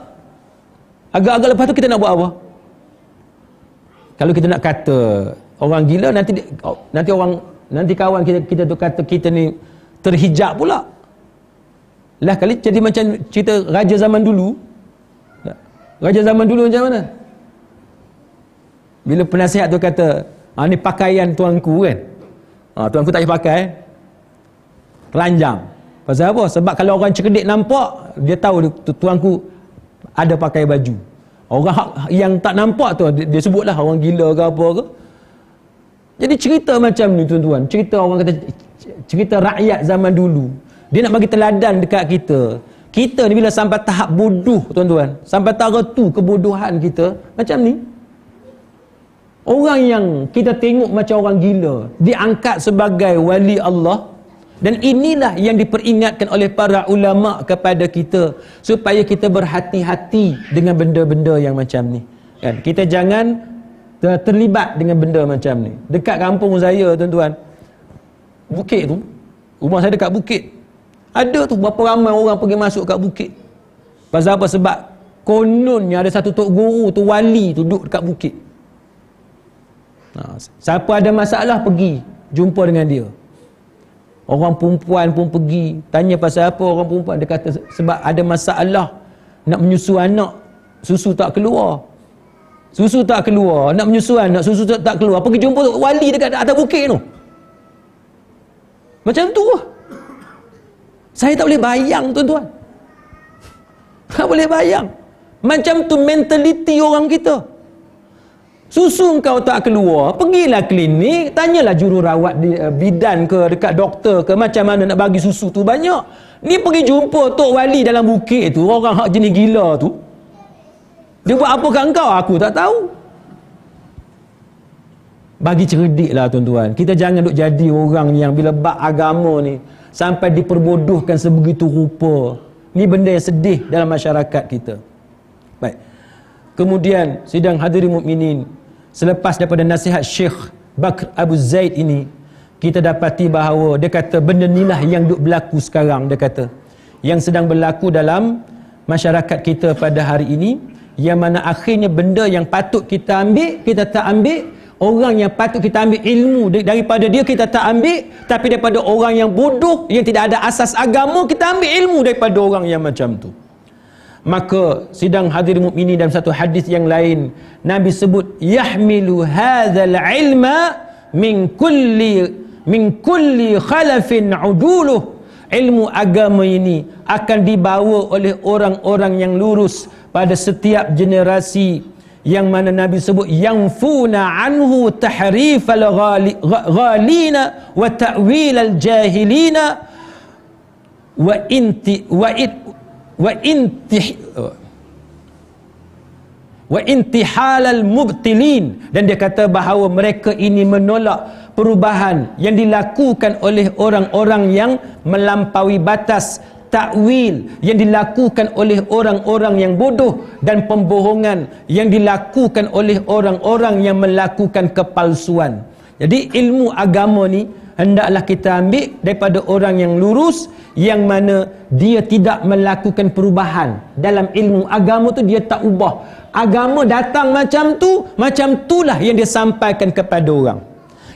agak-agak lepas tu kita nak buat apa kalau kita nak kata orang gila nanti oh, nanti orang nanti kawan kita kita tu kata kita ni terhijab pula lah kali jadi macam cerita raja zaman dulu raja zaman dulu macam mana bila penasihat tu kata ah, ni pakaian tuanku kan ah, tuanku tak payah pakai eh? telanjang pasal apa sebab kalau orang cerdik nampak dia tahu tuanku ada pakai baju orang yang tak nampak tu dia sebutlah orang gila ke apa ke jadi cerita macam ni tuan-tuan cerita orang kata cerita rakyat zaman dulu dia nak bagi teladan dekat kita. Kita ni bila sampai tahap bodoh, tuan-tuan. Sampai tahap tu kebodohan kita. Macam ni. Orang yang kita tengok macam orang gila. Diangkat sebagai wali Allah. Dan inilah yang diperingatkan oleh para ulama' kepada kita. Supaya kita berhati-hati dengan benda-benda yang macam ni. Kan? Kita jangan terlibat dengan benda macam ni. Dekat kampung saya, tuan-tuan. Bukit tu. Rumah saya dekat bukit. Ada tu berapa ramai orang pergi masuk kat bukit. Pasal apa? Sebab kononnya ada satu tok guru tu wali tu duduk dekat bukit. Ha, siapa ada masalah pergi jumpa dengan dia. Orang perempuan pun pergi tanya pasal apa orang perempuan dia kata sebab ada masalah nak menyusu anak susu tak keluar. Susu tak keluar, nak menyusu anak susu tak, keluar. Pergi jumpa wali dekat atas bukit tu. Macam tu lah. Saya tak boleh bayang tuan-tuan. Tak boleh bayang. Macam tu mentaliti orang kita. Susu kau tak keluar, pergilah klinik, tanyalah jururawat di eh, bidan ke dekat doktor ke macam mana nak bagi susu tu banyak. Ni pergi jumpa tok wali dalam bukit tu, orang hak jenis gila tu. Dia buat apa kat kau? Aku tak tahu. Bagi cerdik lah tuan-tuan. Kita jangan duk jadi orang yang bila bak agama ni, sampai diperbodohkan sebegitu rupa. Ini benda yang sedih dalam masyarakat kita. Baik. Kemudian sidang hadirin mukminin selepas daripada nasihat Syekh Bakr Abu Zaid ini kita dapati bahawa dia kata benda inilah yang duk berlaku sekarang dia kata yang sedang berlaku dalam masyarakat kita pada hari ini yang mana akhirnya benda yang patut kita ambil kita tak ambil Orang yang patut kita ambil ilmu daripada dia kita tak ambil tapi daripada orang yang bodoh yang tidak ada asas agama kita ambil ilmu daripada orang yang macam tu. Maka sidang hadir mukmini dalam satu hadis yang lain Nabi sebut yahmilu hadzal ilma min kulli min kulli khalafin uduluh ilmu agama ini akan dibawa oleh orang-orang yang lurus pada setiap generasi yang mana Nabi sebut yang funa anhu tahrif al ghalina wa ta'wil al jahilina wa inti wa it wa inti wa intihal al mubtilin dan dia kata bahawa mereka ini menolak perubahan yang dilakukan oleh orang-orang yang melampaui batas takwil yang dilakukan oleh orang-orang yang bodoh dan pembohongan yang dilakukan oleh orang-orang yang melakukan kepalsuan. Jadi ilmu agama ni hendaklah kita ambil daripada orang yang lurus yang mana dia tidak melakukan perubahan. Dalam ilmu agama tu dia tak ubah. Agama datang macam tu, macam itulah yang dia sampaikan kepada orang.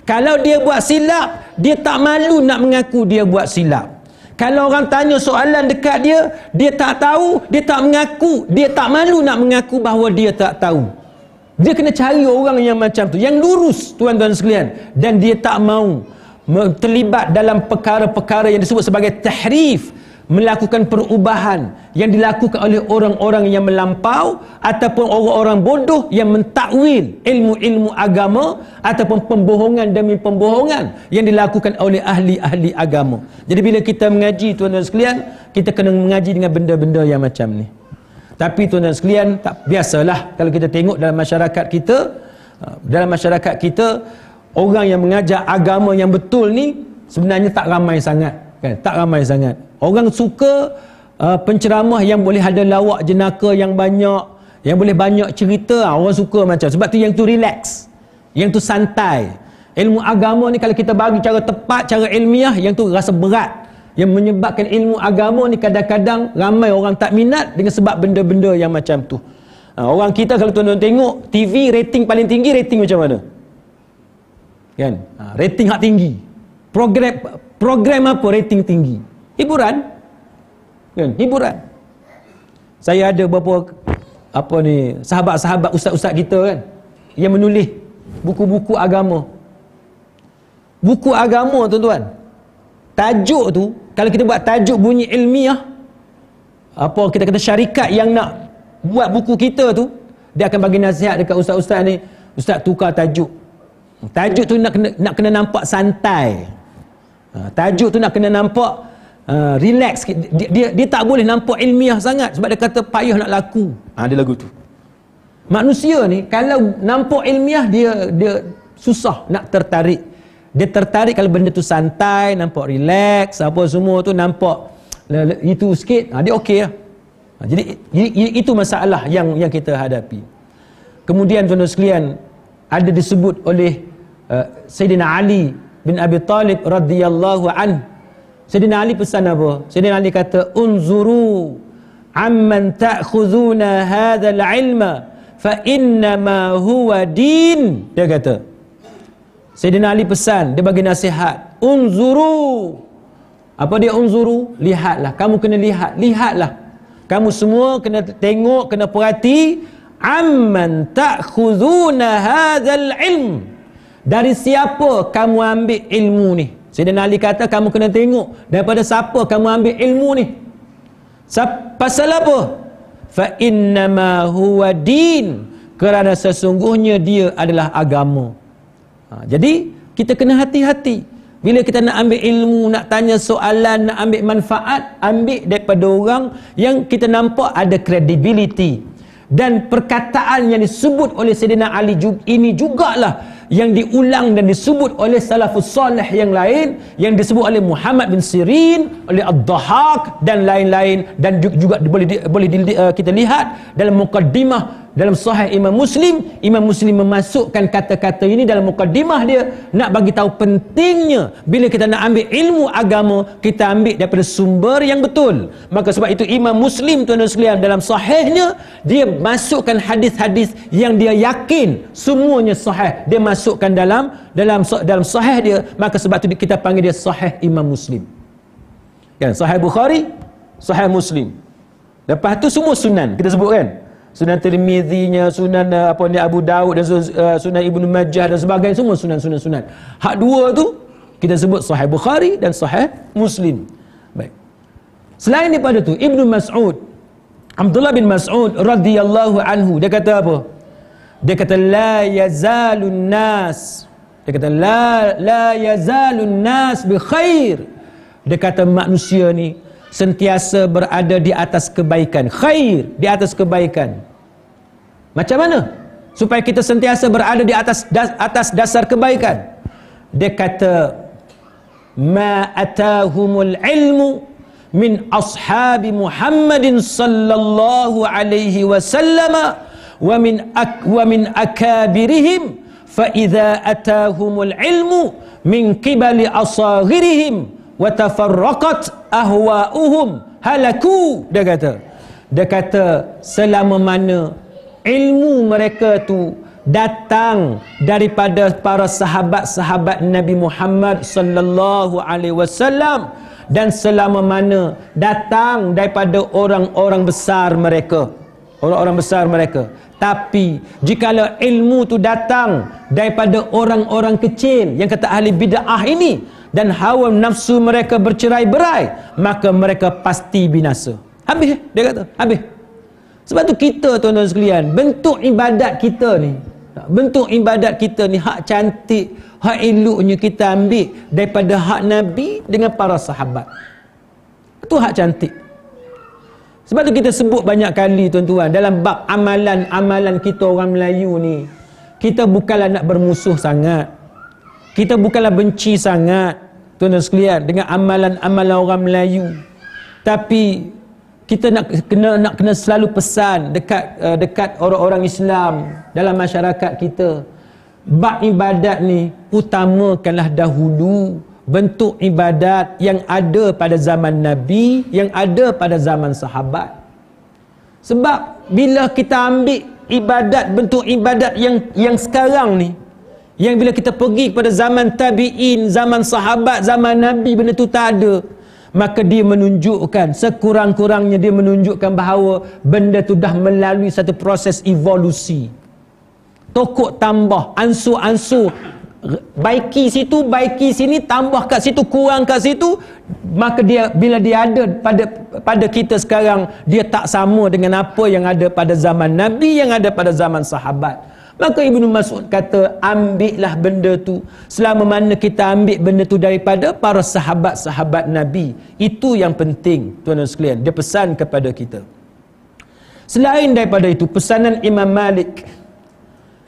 Kalau dia buat silap, dia tak malu nak mengaku dia buat silap. Kalau orang tanya soalan dekat dia, dia tak tahu, dia tak mengaku, dia tak malu nak mengaku bahawa dia tak tahu. Dia kena cari orang yang macam tu, yang lurus tuan-tuan sekalian dan dia tak mau terlibat dalam perkara-perkara yang disebut sebagai tahrif melakukan perubahan yang dilakukan oleh orang-orang yang melampau ataupun orang-orang bodoh yang mentakwil ilmu-ilmu agama ataupun pembohongan demi pembohongan yang dilakukan oleh ahli-ahli agama. Jadi bila kita mengaji tuan-tuan sekalian, kita kena mengaji dengan benda-benda yang macam ni. Tapi tuan-tuan sekalian, tak biasalah kalau kita tengok dalam masyarakat kita, uh, dalam masyarakat kita orang yang mengajar agama yang betul ni sebenarnya tak ramai sangat kan? Tak ramai sangat. Orang suka uh, penceramah yang boleh ada lawak jenaka yang banyak, yang boleh banyak cerita, ah, orang suka macam. Sebab tu yang tu relax. Yang tu santai. Ilmu agama ni kalau kita bagi cara tepat, cara ilmiah, yang tu rasa berat. Yang menyebabkan ilmu agama ni kadang-kadang ramai orang tak minat dengan sebab benda-benda yang macam tu. Ha, orang kita kalau tuan-tuan tengok, TV rating paling tinggi, rating macam mana? Kan? Ha, rating hak tinggi. Program program apa rating tinggi? hiburan kan hiburan saya ada beberapa apa ni sahabat-sahabat ustaz-ustaz kita kan yang menulis buku-buku agama buku agama tuan-tuan tajuk tu kalau kita buat tajuk bunyi ilmiah apa kita kata syarikat yang nak buat buku kita tu dia akan bagi nasihat dekat ustaz-ustaz ni ustaz tukar tajuk tajuk tu nak kena, nak kena nampak santai ha, tajuk tu nak kena nampak Ha, relax sikit. Dia, dia, dia tak boleh nampak ilmiah sangat sebab dia kata payah nak laku. Ha, dia lagu tu. Manusia ni kalau nampak ilmiah dia dia susah nak tertarik. Dia tertarik kalau benda tu santai, nampak relax, apa semua tu nampak itu sikit, ha, dia okey lah. Ha, jadi itu masalah yang yang kita hadapi. Kemudian tuan-tuan sekalian, ada disebut oleh uh, Sayyidina Ali bin Abi Talib radhiyallahu anhu Sayyidina Ali pesan apa? Sayyidina Ali kata unzuru amman ta'khuzuna hadha al-ilma fa inna ma huwa din dia kata Sayyidina Ali pesan dia bagi nasihat unzuru apa dia unzuru lihatlah kamu kena lihat lihatlah kamu semua kena tengok kena perhati amman ta'khuzuna hadha al-ilm dari siapa kamu ambil ilmu ni Sayyidina Ali kata kamu kena tengok daripada siapa kamu ambil ilmu ni. Pasal apa? Fa innama huwa din kerana sesungguhnya dia adalah agama. Ha, jadi kita kena hati-hati bila kita nak ambil ilmu, nak tanya soalan, nak ambil manfaat, ambil daripada orang yang kita nampak ada credibility Dan perkataan yang disebut oleh Sayyidina Ali ini jugalah yang diulang dan disebut oleh salafus salih yang lain yang disebut oleh Muhammad bin Sirin oleh Ad-Dhahak dan lain-lain dan juga boleh, di, boleh di, uh, kita lihat dalam mukaddimah dalam sahih Imam Muslim Imam Muslim memasukkan kata-kata ini dalam mukadimah dia nak bagi tahu pentingnya bila kita nak ambil ilmu agama kita ambil daripada sumber yang betul maka sebab itu Imam Muslim tuan-tuan sekalian dalam sahihnya dia masukkan hadis-hadis yang dia yakin semuanya sahih dia masukkan dalam dalam dalam sahih dia maka sebab itu kita panggil dia sahih Imam Muslim kan sahih Bukhari sahih Muslim lepas tu semua sunan kita sebut kan Sunan Tirmizinya, Sunan eh, apa ni Abu Daud dan eh, Sunan Ibnu Majah dan sebagainya semua sunan-sunan sunan. Hak dua tu kita sebut Sahih Bukhari dan Sahih Muslim. Baik. Selain daripada tu Ibnu Mas'ud Abdullah bin Mas'ud radhiyallahu anhu dia kata apa? Dia kata la yazalun nas dia kata la la yazalun nas bi khair. Dia kata manusia ni sentiasa berada di atas kebaikan. Khair di atas kebaikan. Macam mana? Supaya kita sentiasa berada di atas das, atas dasar kebaikan. Dia kata ma atahumul ilmu min ashabi Muhammadin sallallahu alaihi wasallam wa min ak wa min akabirihim fa idza atahumul ilmu min qibali asagirihim wa tafarraqat ahwa'uhum halaku dia kata dia kata selama mana ilmu mereka tu datang daripada para sahabat-sahabat Nabi Muhammad sallallahu alaihi wasallam dan selama mana datang daripada orang-orang besar mereka orang-orang besar mereka tapi jikalau ilmu tu datang daripada orang-orang kecil yang kata ahli bidah ini dan hawa nafsu mereka bercerai-berai maka mereka pasti binasa habis dia kata habis sebab tu kita tuan-tuan sekalian, bentuk ibadat kita ni, bentuk ibadat kita ni hak cantik, hak eloknya kita ambil daripada hak Nabi dengan para sahabat. Itu hak cantik. Sebab tu kita sebut banyak kali tuan-tuan dalam bab amalan-amalan kita orang Melayu ni. Kita bukanlah nak bermusuh sangat. Kita bukanlah benci sangat tuan-tuan sekalian dengan amalan-amalan orang Melayu. Tapi kita nak kena nak kena selalu pesan dekat uh, dekat orang-orang Islam dalam masyarakat kita bab ibadat ni utamakanlah dahulu bentuk ibadat yang ada pada zaman nabi yang ada pada zaman sahabat sebab bila kita ambil ibadat bentuk ibadat yang yang sekarang ni yang bila kita pergi kepada zaman tabiin zaman sahabat zaman nabi benda tu tak ada maka dia menunjukkan sekurang-kurangnya dia menunjukkan bahawa benda tu dah melalui satu proses evolusi tokok tambah ansu ansu, baiki situ baiki sini tambah kat situ kurang kat situ maka dia bila dia ada pada pada kita sekarang dia tak sama dengan apa yang ada pada zaman nabi yang ada pada zaman sahabat Maka ibnu Mas'ud kata, ambillah benda tu. Selama mana kita ambil benda tu daripada para sahabat-sahabat Nabi. Itu yang penting, tuan dan sekalian. Dia pesan kepada kita. Selain daripada itu, pesanan Imam Malik.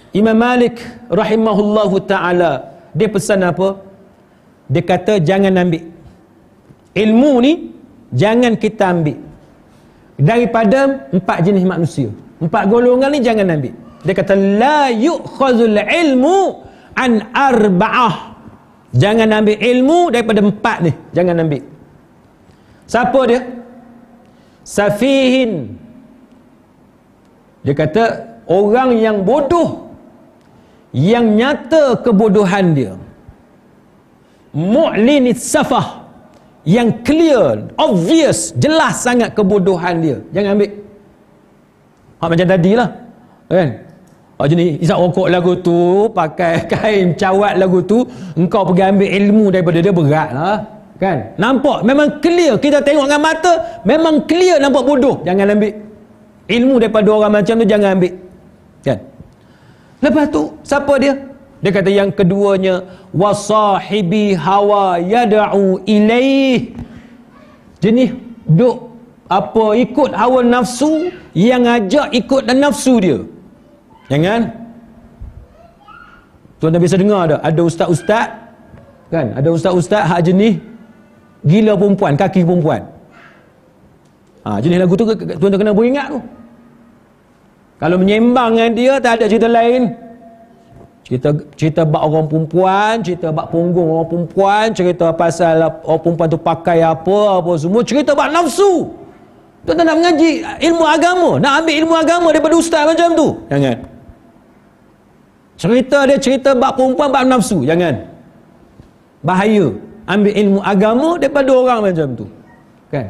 Imam Malik rahimahullahu ta'ala. Dia pesan apa? Dia kata, jangan ambil. Ilmu ni, jangan kita ambil. Daripada empat jenis manusia. Empat golongan ni jangan ambil. Dia kata la yu'khazul ilmu an arba'ah. Jangan ambil ilmu daripada empat ni, jangan ambil. Siapa dia? Safihin. Dia kata orang yang bodoh yang nyata kebodohan dia. Mu'linis safah yang clear, obvious, jelas sangat kebodohan dia. Jangan ambil. Hak macam tadilah. Kan? Okay. Oh, jadi, isap rokok lagu tu, pakai kain cawat lagu tu, engkau pergi ambil ilmu daripada dia berat lah. Kan? Nampak? Memang clear. Kita tengok dengan mata, memang clear nampak bodoh. Jangan ambil. Ilmu daripada orang macam tu, jangan ambil. Kan? Lepas tu, siapa dia? Dia kata yang keduanya, وَصَاحِبِ هَوَى يَدَعُوا إِلَيْهِ jadi, duk apa ikut hawa nafsu yang ajak ikut dan nafsu dia. Jangan Tuan dah biasa dengar dah Ada ustaz-ustaz Kan Ada ustaz-ustaz Hak jenis Gila perempuan Kaki perempuan ha, Jenis lagu tu Tuan tak kena pun ingat tu Kalau menyembang dengan dia Tak ada cerita lain Cerita Cerita bak orang perempuan Cerita bak punggung orang perempuan Cerita pasal Orang perempuan tu pakai apa Apa semua Cerita bak nafsu Tuan tak nak mengaji ilmu agama. Nak ambil ilmu agama daripada ustaz macam tu. Jangan. Ya, Cerita dia cerita bab perempuan, bab nafsu. Jangan. Bahaya. Ambil ilmu agama daripada orang macam tu. Kan?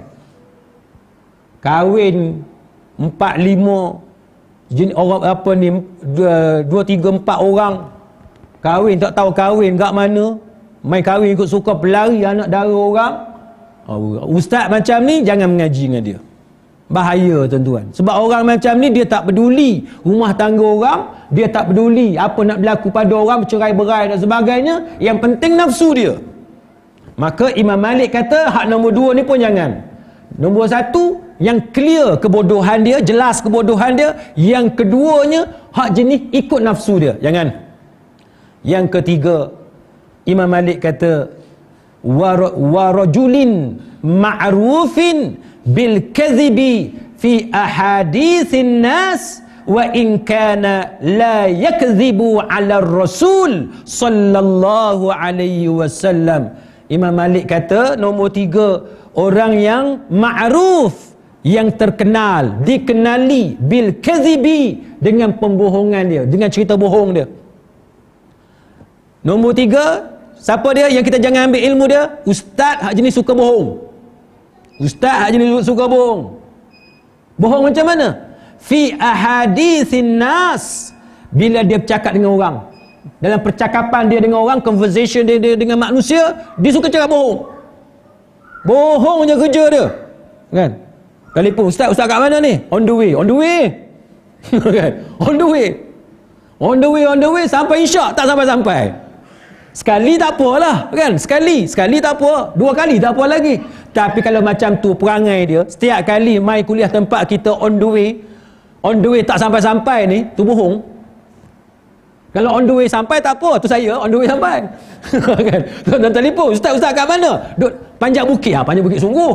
kawin empat lima jenis orang apa ni dua, dua tiga empat orang kahwin tak tahu kahwin kat mana main kahwin ikut suka pelari anak dara orang oh, ustaz macam ni jangan mengaji dengan dia bahaya tuan-tuan sebab orang macam ni dia tak peduli rumah tangga orang dia tak peduli apa nak berlaku pada orang bercerai-berai dan sebagainya yang penting nafsu dia maka Imam Malik kata hak nombor dua ni pun jangan nombor satu yang clear kebodohan dia jelas kebodohan dia yang keduanya hak jenis ikut nafsu dia jangan yang ketiga Imam Malik kata wa rajulin ma'rufin bil kadhibi fi ahaditsin nas wa in kana la yakdhibu 'ala ar-rasul sallallahu alaihi wasallam Imam Malik kata nombor tiga orang yang ma'ruf yang terkenal dikenali bil kadhibi dengan pembohongan dia dengan cerita bohong dia Nombor tiga Siapa dia yang kita jangan ambil ilmu dia? Ustaz hak jenis suka bohong. Ustaz hak jenis suka bohong. Bohong macam mana? Fi ahadithin nas bila dia bercakap dengan orang. Dalam percakapan dia dengan orang, conversation dia, dia dengan manusia, dia suka cakap bohong. Bohong je kerja dia. Kan? Telefon, ustaz, ustaz kat mana ni? On the way, on the way. kan? On the way. On the way, on the way sampai insya' tak sampai-sampai. Sekali tak apa lah kan? Sekali, sekali tak apa Dua kali tak apa lagi Tapi kalau macam tu perangai dia Setiap kali mai kuliah tempat kita on the way On the way tak sampai-sampai ni Tu bohong Kalau on the way sampai tak apa Tu saya on the way sampai kan? Tuan-tuan telefon Ustaz-ustaz kat mana? Duk, panjang bukit ha? Panjang bukit sungguh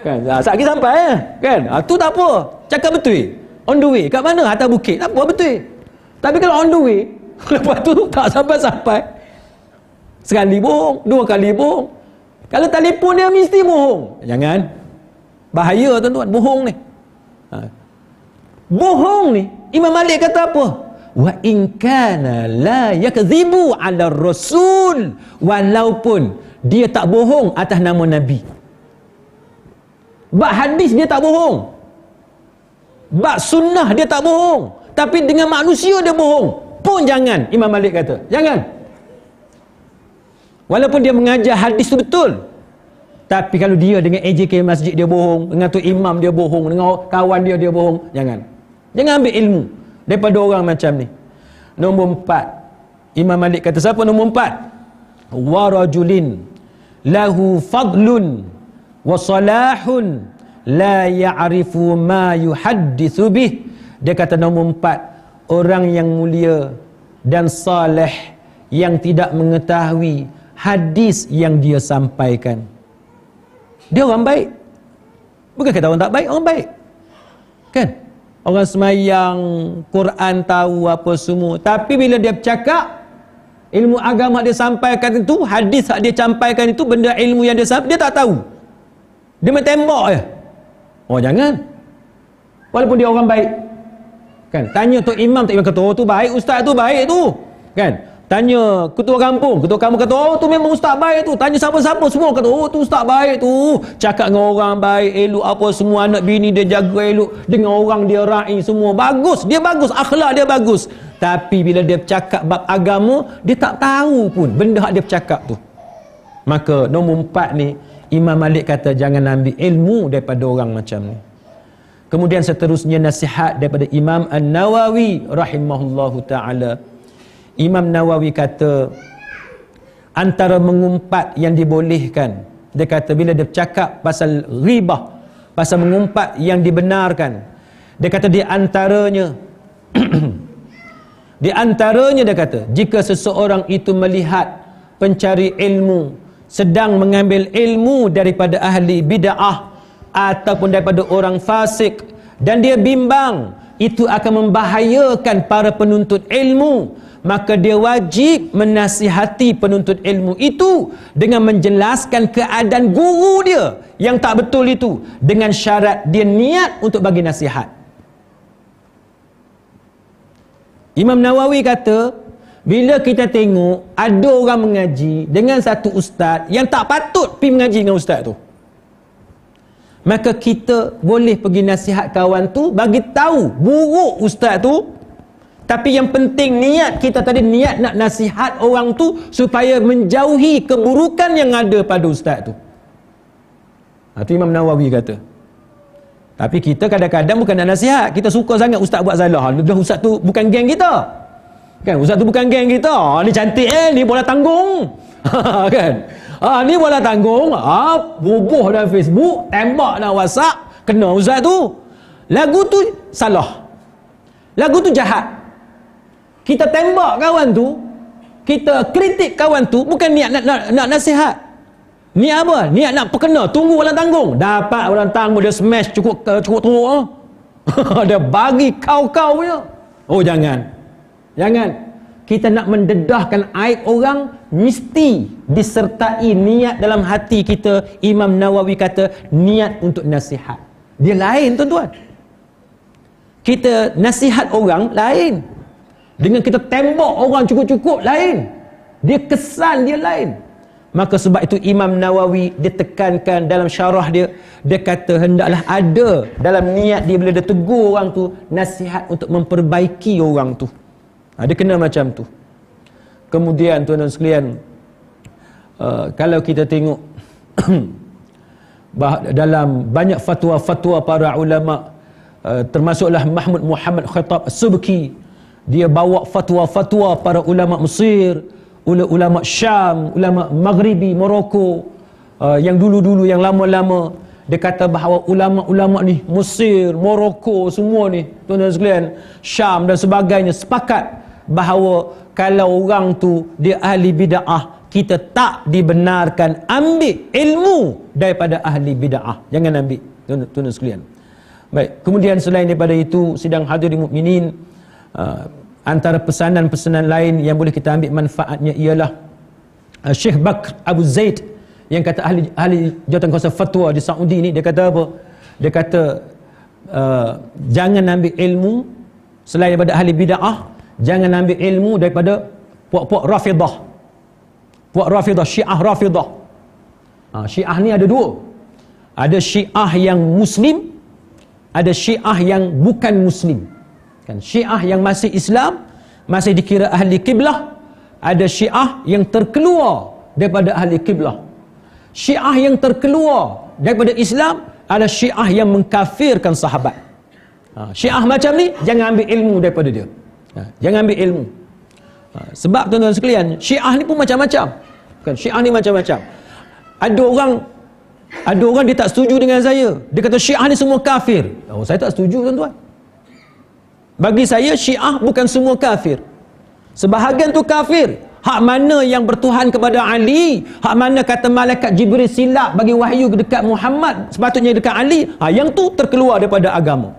kan? Ha, ah, saat lagi sampai eh? kan? Ha, tu tak apa Cakap betul On the way Kat mana? Atas bukit Tak apa betul Tapi kalau on the way Lepas tu tak sampai-sampai Sekali bohong, dua kali bohong. Kalau telefon dia mesti bohong. Jangan. Bahaya tuan-tuan, bohong ni. Ha. Bohong ni, Imam Malik kata apa? Wa in kana la yakzibu ala rasul walaupun dia tak bohong atas nama nabi. Bab hadis dia tak bohong. Bab sunnah dia tak bohong, tapi dengan manusia dia bohong. Pun jangan, Imam Malik kata. Jangan. Walaupun dia mengajar hadis tu betul. Tapi kalau dia dengan AJK masjid dia bohong, dengan tu imam dia bohong, dengan kawan dia dia bohong, jangan. Jangan ambil ilmu daripada orang macam ni. Nombor empat. Imam Malik kata siapa nombor empat? Warajulin lahu fadlun wa salahun la ya'rifu ma yuhadditsu bih. Dia kata nombor empat. Orang yang mulia dan saleh yang tidak mengetahui hadis yang dia sampaikan. Dia orang baik. Bukan kata orang tak baik, orang baik. Kan? Orang semayang, Quran tahu apa semua. Tapi bila dia bercakap, ilmu agama dia sampaikan itu, hadis yang dia sampaikan itu, benda ilmu yang dia sampaikan, dia tak tahu. Dia main tembok je. Oh jangan. Walaupun dia orang baik. Kan? Tanya tu Imam, Tok Imam kata, oh tu baik, ustaz tu baik tu. Kan? tanya ketua kampung ketua kampung kata oh tu memang ustaz baik tu tanya siapa-siapa semua kata oh tu ustaz baik tu cakap dengan orang baik elok apa semua anak bini dia jaga elok dengan orang dia rai semua bagus dia bagus akhlak dia bagus tapi bila dia bercakap bab agama dia tak tahu pun benda hak dia bercakap tu maka nombor empat ni Imam Malik kata jangan ambil ilmu daripada orang macam ni kemudian seterusnya nasihat daripada Imam An-Nawawi rahimahullahu ta'ala Imam Nawawi kata antara mengumpat yang dibolehkan dia kata bila dia cakap pasal ribah pasal mengumpat yang dibenarkan dia kata di antaranya di antaranya dia kata jika seseorang itu melihat pencari ilmu sedang mengambil ilmu daripada ahli bid'ah ataupun daripada orang fasik dan dia bimbang itu akan membahayakan para penuntut ilmu maka dia wajib menasihati penuntut ilmu itu dengan menjelaskan keadaan guru dia yang tak betul itu dengan syarat dia niat untuk bagi nasihat. Imam Nawawi kata, bila kita tengok ada orang mengaji dengan satu ustaz yang tak patut pi mengaji dengan ustaz tu. Maka kita boleh pergi nasihat kawan tu bagi tahu buruk ustaz tu tapi yang penting niat kita tadi niat nak nasihat orang tu supaya menjauhi keburukan yang ada pada ustaz tu. Ha, Imam Nawawi kata. Tapi kita kadang-kadang bukan nak nasihat, kita suka sangat ustaz buat salah. Dah ustaz tu bukan geng kita. Kan ustaz tu bukan geng kita. Ha, ni cantik eh, ni bola tanggung. kan? Ha, ni bola tanggung. Ah, ha, bubuh dalam Facebook, tembak dalam WhatsApp, kena ustaz tu. Lagu tu salah. Lagu tu jahat kita tembak kawan tu kita kritik kawan tu bukan niat nak, nak, nak nasihat niat apa? niat nak perkena tunggu orang tanggung dapat orang tanggung dia smash cukup eh, cukup teruk oh. dia bagi kau-kau punya oh jangan jangan kita nak mendedahkan aib orang mesti disertai niat dalam hati kita Imam Nawawi kata niat untuk nasihat dia lain tuan-tuan kita nasihat orang lain dengan kita tembok orang cukup-cukup lain. Dia kesan dia lain. Maka sebab itu Imam Nawawi dia tekankan dalam syarah dia. Dia kata hendaklah ada dalam niat dia bila dia tegur orang tu. Nasihat untuk memperbaiki orang tu. Ha, dia kena macam tu. Kemudian tuan-tuan sekalian. Uh, kalau kita tengok. dalam banyak fatwa-fatwa para ulama' Uh, termasuklah Mahmud Muhammad Khattab Subki dia bawa fatwa-fatwa para ulama Mesir, ulama Syam, ulama Maghribi, Morocco uh, yang dulu-dulu yang lama-lama dia kata bahawa ulama-ulama ni Mesir, Morocco semua ni, tuan-tuan sekalian, Syam dan sebagainya sepakat bahawa kalau orang tu dia ahli bidah, kita tak dibenarkan ambil ilmu daripada ahli bidah. Jangan ambil, tuan-tuan sekalian. Baik, kemudian selain daripada itu sidang hadirin mukminin uh, antara pesanan-pesanan lain yang boleh kita ambil manfaatnya ialah uh, Syekh Bakr Abu Zaid yang kata ahli ahli jawatan kuasa fatwa di Saudi ni dia kata apa dia kata uh, jangan ambil ilmu selain daripada ahli bidah jangan ambil ilmu daripada puak-puak rafidah puak rafidah syiah rafidah ha, syiah ni ada dua ada syiah yang muslim ada syiah yang bukan muslim Kan Syiah yang masih Islam masih dikira ahli kiblah. Ada Syiah yang terkeluar daripada ahli kiblah. Syiah yang terkeluar daripada Islam ada Syiah yang mengkafirkan sahabat. Ha, syiah macam ni jangan ambil ilmu daripada dia. Ha, jangan ambil ilmu. Ha, sebab tuan-tuan sekalian, Syiah ni pun macam-macam. Kan Syiah ni macam-macam. Ada orang ada orang dia tak setuju dengan saya. Dia kata Syiah ni semua kafir. Oh, saya tak setuju tuan-tuan. Bagi saya syiah bukan semua kafir. Sebahagian tu kafir. Hak mana yang bertuhan kepada Ali? Hak mana kata malaikat Jibril silap bagi wahyu dekat Muhammad sepatutnya dekat Ali? Ha, yang tu terkeluar daripada agama.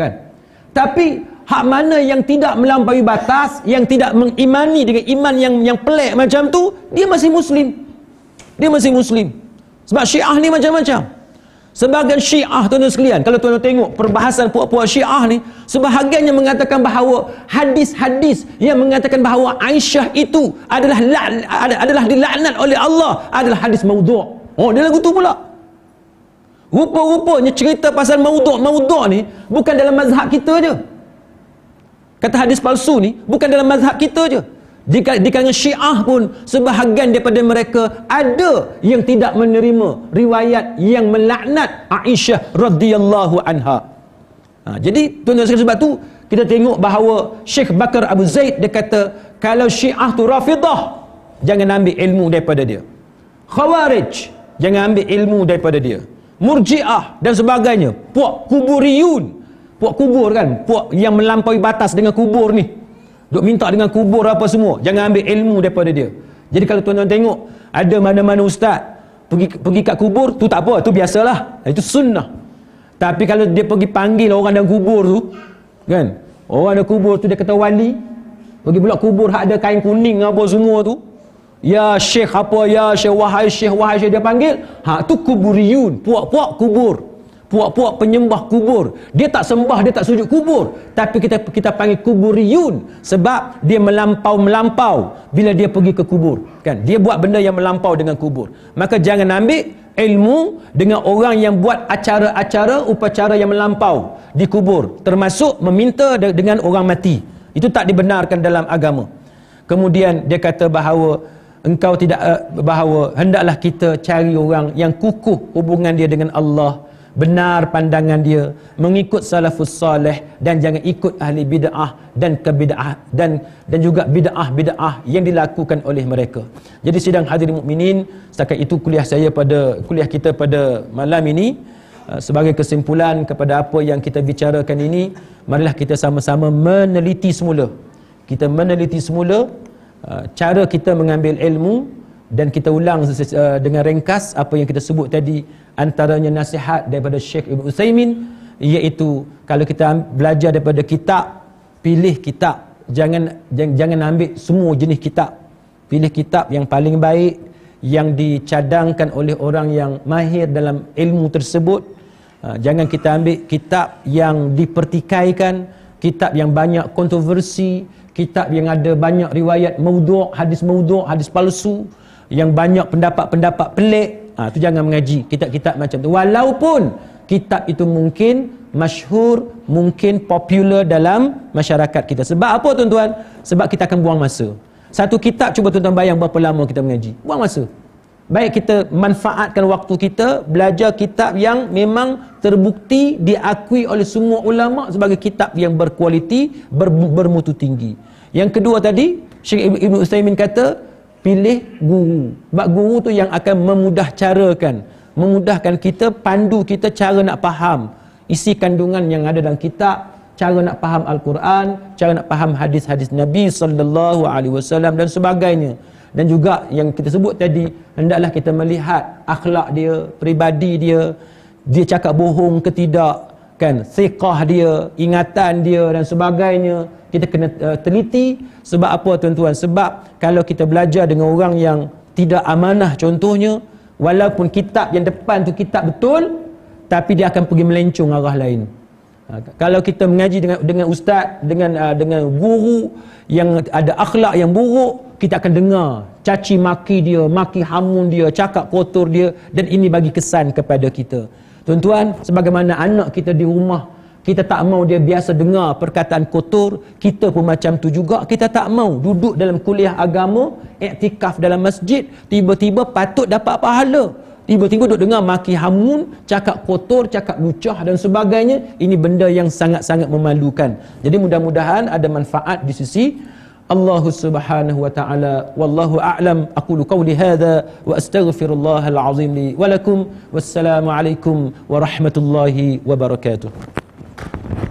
Kan? Tapi hak mana yang tidak melampaui batas, yang tidak mengimani dengan iman yang yang pelik macam tu, dia masih Muslim. Dia masih Muslim. Sebab syiah ni macam-macam. Sebahagian syiah tuan-tuan sekalian, kalau tuan-tuan tengok perbahasan puak-puak syiah ni, sebahagiannya mengatakan bahawa hadis-hadis yang mengatakan bahawa Aisyah itu adalah adalah dilaknat oleh Allah adalah hadis maudhu'. Oh, dia lagu tu pula. Rupa-rupanya cerita pasal maudhu'-maudhu' ni bukan dalam mazhab kita je. Kata hadis palsu ni bukan dalam mazhab kita je di, di kalangan syiah pun sebahagian daripada mereka ada yang tidak menerima riwayat yang melaknat Aisyah radhiyallahu anha ha, jadi tuan-tuan sekalian sebab tu kita tengok bahawa Sheikh Bakar Abu Zaid dia kata kalau syiah tu rafidah jangan ambil ilmu daripada dia khawarij jangan ambil ilmu daripada dia murjiah dan sebagainya puak kuburiyun puak kubur kan puak yang melampaui batas dengan kubur ni duk minta dengan kubur apa semua jangan ambil ilmu daripada dia jadi kalau tuan-tuan tengok ada mana-mana ustaz pergi pergi kat kubur tu tak apa tu biasalah itu sunnah tapi kalau dia pergi panggil orang dalam kubur tu kan orang dalam kubur tu dia kata wali pergi pula kubur hak ada kain kuning apa semua tu ya syekh apa ya syekh wahai syekh wahai syekh dia panggil hak tu kuburiyun puak-puak kubur, kubur puak-puak penyembah kubur. Dia tak sembah, dia tak sujud kubur. Tapi kita kita panggil kuburiyun sebab dia melampau-melampau bila dia pergi ke kubur, kan? Dia buat benda yang melampau dengan kubur. Maka jangan ambil ilmu dengan orang yang buat acara-acara upacara yang melampau di kubur, termasuk meminta dengan orang mati. Itu tak dibenarkan dalam agama. Kemudian dia kata bahawa engkau tidak eh, bahawa hendaklah kita cari orang yang kukuh hubungan dia dengan Allah benar pandangan dia mengikut salafus soleh dan jangan ikut ahli bidah dan kebidah dan dan juga bidah-bidah yang dilakukan oleh mereka jadi sidang hadir mukminin setakat itu kuliah saya pada kuliah kita pada malam ini uh, sebagai kesimpulan kepada apa yang kita bicarakan ini marilah kita sama-sama meneliti semula kita meneliti semula uh, cara kita mengambil ilmu dan kita ulang eh, dengan ringkas apa yang kita sebut tadi antaranya nasihat daripada Sheikh Ibn Usaimin iaitu kalau kita belajar daripada kitab pilih kitab jangan jangan ambil semua jenis kitab pilih kitab yang paling baik yang dicadangkan oleh orang yang mahir dalam ilmu tersebut ha, jangan kita ambil kitab yang dipertikaikan kitab yang banyak kontroversi kitab yang ada banyak riwayat maudhu' hadis maudhu' hadis palsu yang banyak pendapat-pendapat pelik ha, tu jangan mengaji kitab-kitab macam tu walaupun kitab itu mungkin masyhur mungkin popular dalam masyarakat kita sebab apa tuan-tuan sebab kita akan buang masa satu kitab cuba tuan-tuan bayang berapa lama kita mengaji buang masa baik kita manfaatkan waktu kita belajar kitab yang memang terbukti diakui oleh semua ulama sebagai kitab yang berkualiti ber bermutu tinggi yang kedua tadi Syekh Ibn Ustaimin kata pilih guru sebab guru tu yang akan memudah carakan memudahkan kita pandu kita cara nak faham isi kandungan yang ada dalam kitab cara nak faham al-Quran cara nak faham hadis-hadis Nabi sallallahu alaihi wasallam dan sebagainya dan juga yang kita sebut tadi hendaklah kita melihat akhlak dia peribadi dia dia cakap bohong ke tidak kan siqah dia ingatan dia dan sebagainya kita kena uh, teliti sebab apa tuan-tuan sebab kalau kita belajar dengan orang yang tidak amanah contohnya walaupun kitab yang depan tu kitab betul tapi dia akan pergi melencung arah lain ha, kalau kita mengaji dengan dengan ustaz dengan uh, dengan guru yang ada akhlak yang buruk kita akan dengar caci maki dia maki hamun dia cakap kotor dia dan ini bagi kesan kepada kita Tuan-tuan, sebagaimana anak kita di rumah, kita tak mau dia biasa dengar perkataan kotor, kita pun macam tu juga. Kita tak mau duduk dalam kuliah agama, iktikaf dalam masjid, tiba-tiba patut dapat pahala. Tiba-tiba duduk dengar maki hamun, cakap kotor, cakap lucah dan sebagainya. Ini benda yang sangat-sangat memalukan. Jadi mudah-mudahan ada manfaat di sisi الله سبحانه وتعالى والله أعلم أقول قولي هذا وأستغفر الله العظيم لي ولكم والسلام عليكم ورحمة الله وبركاته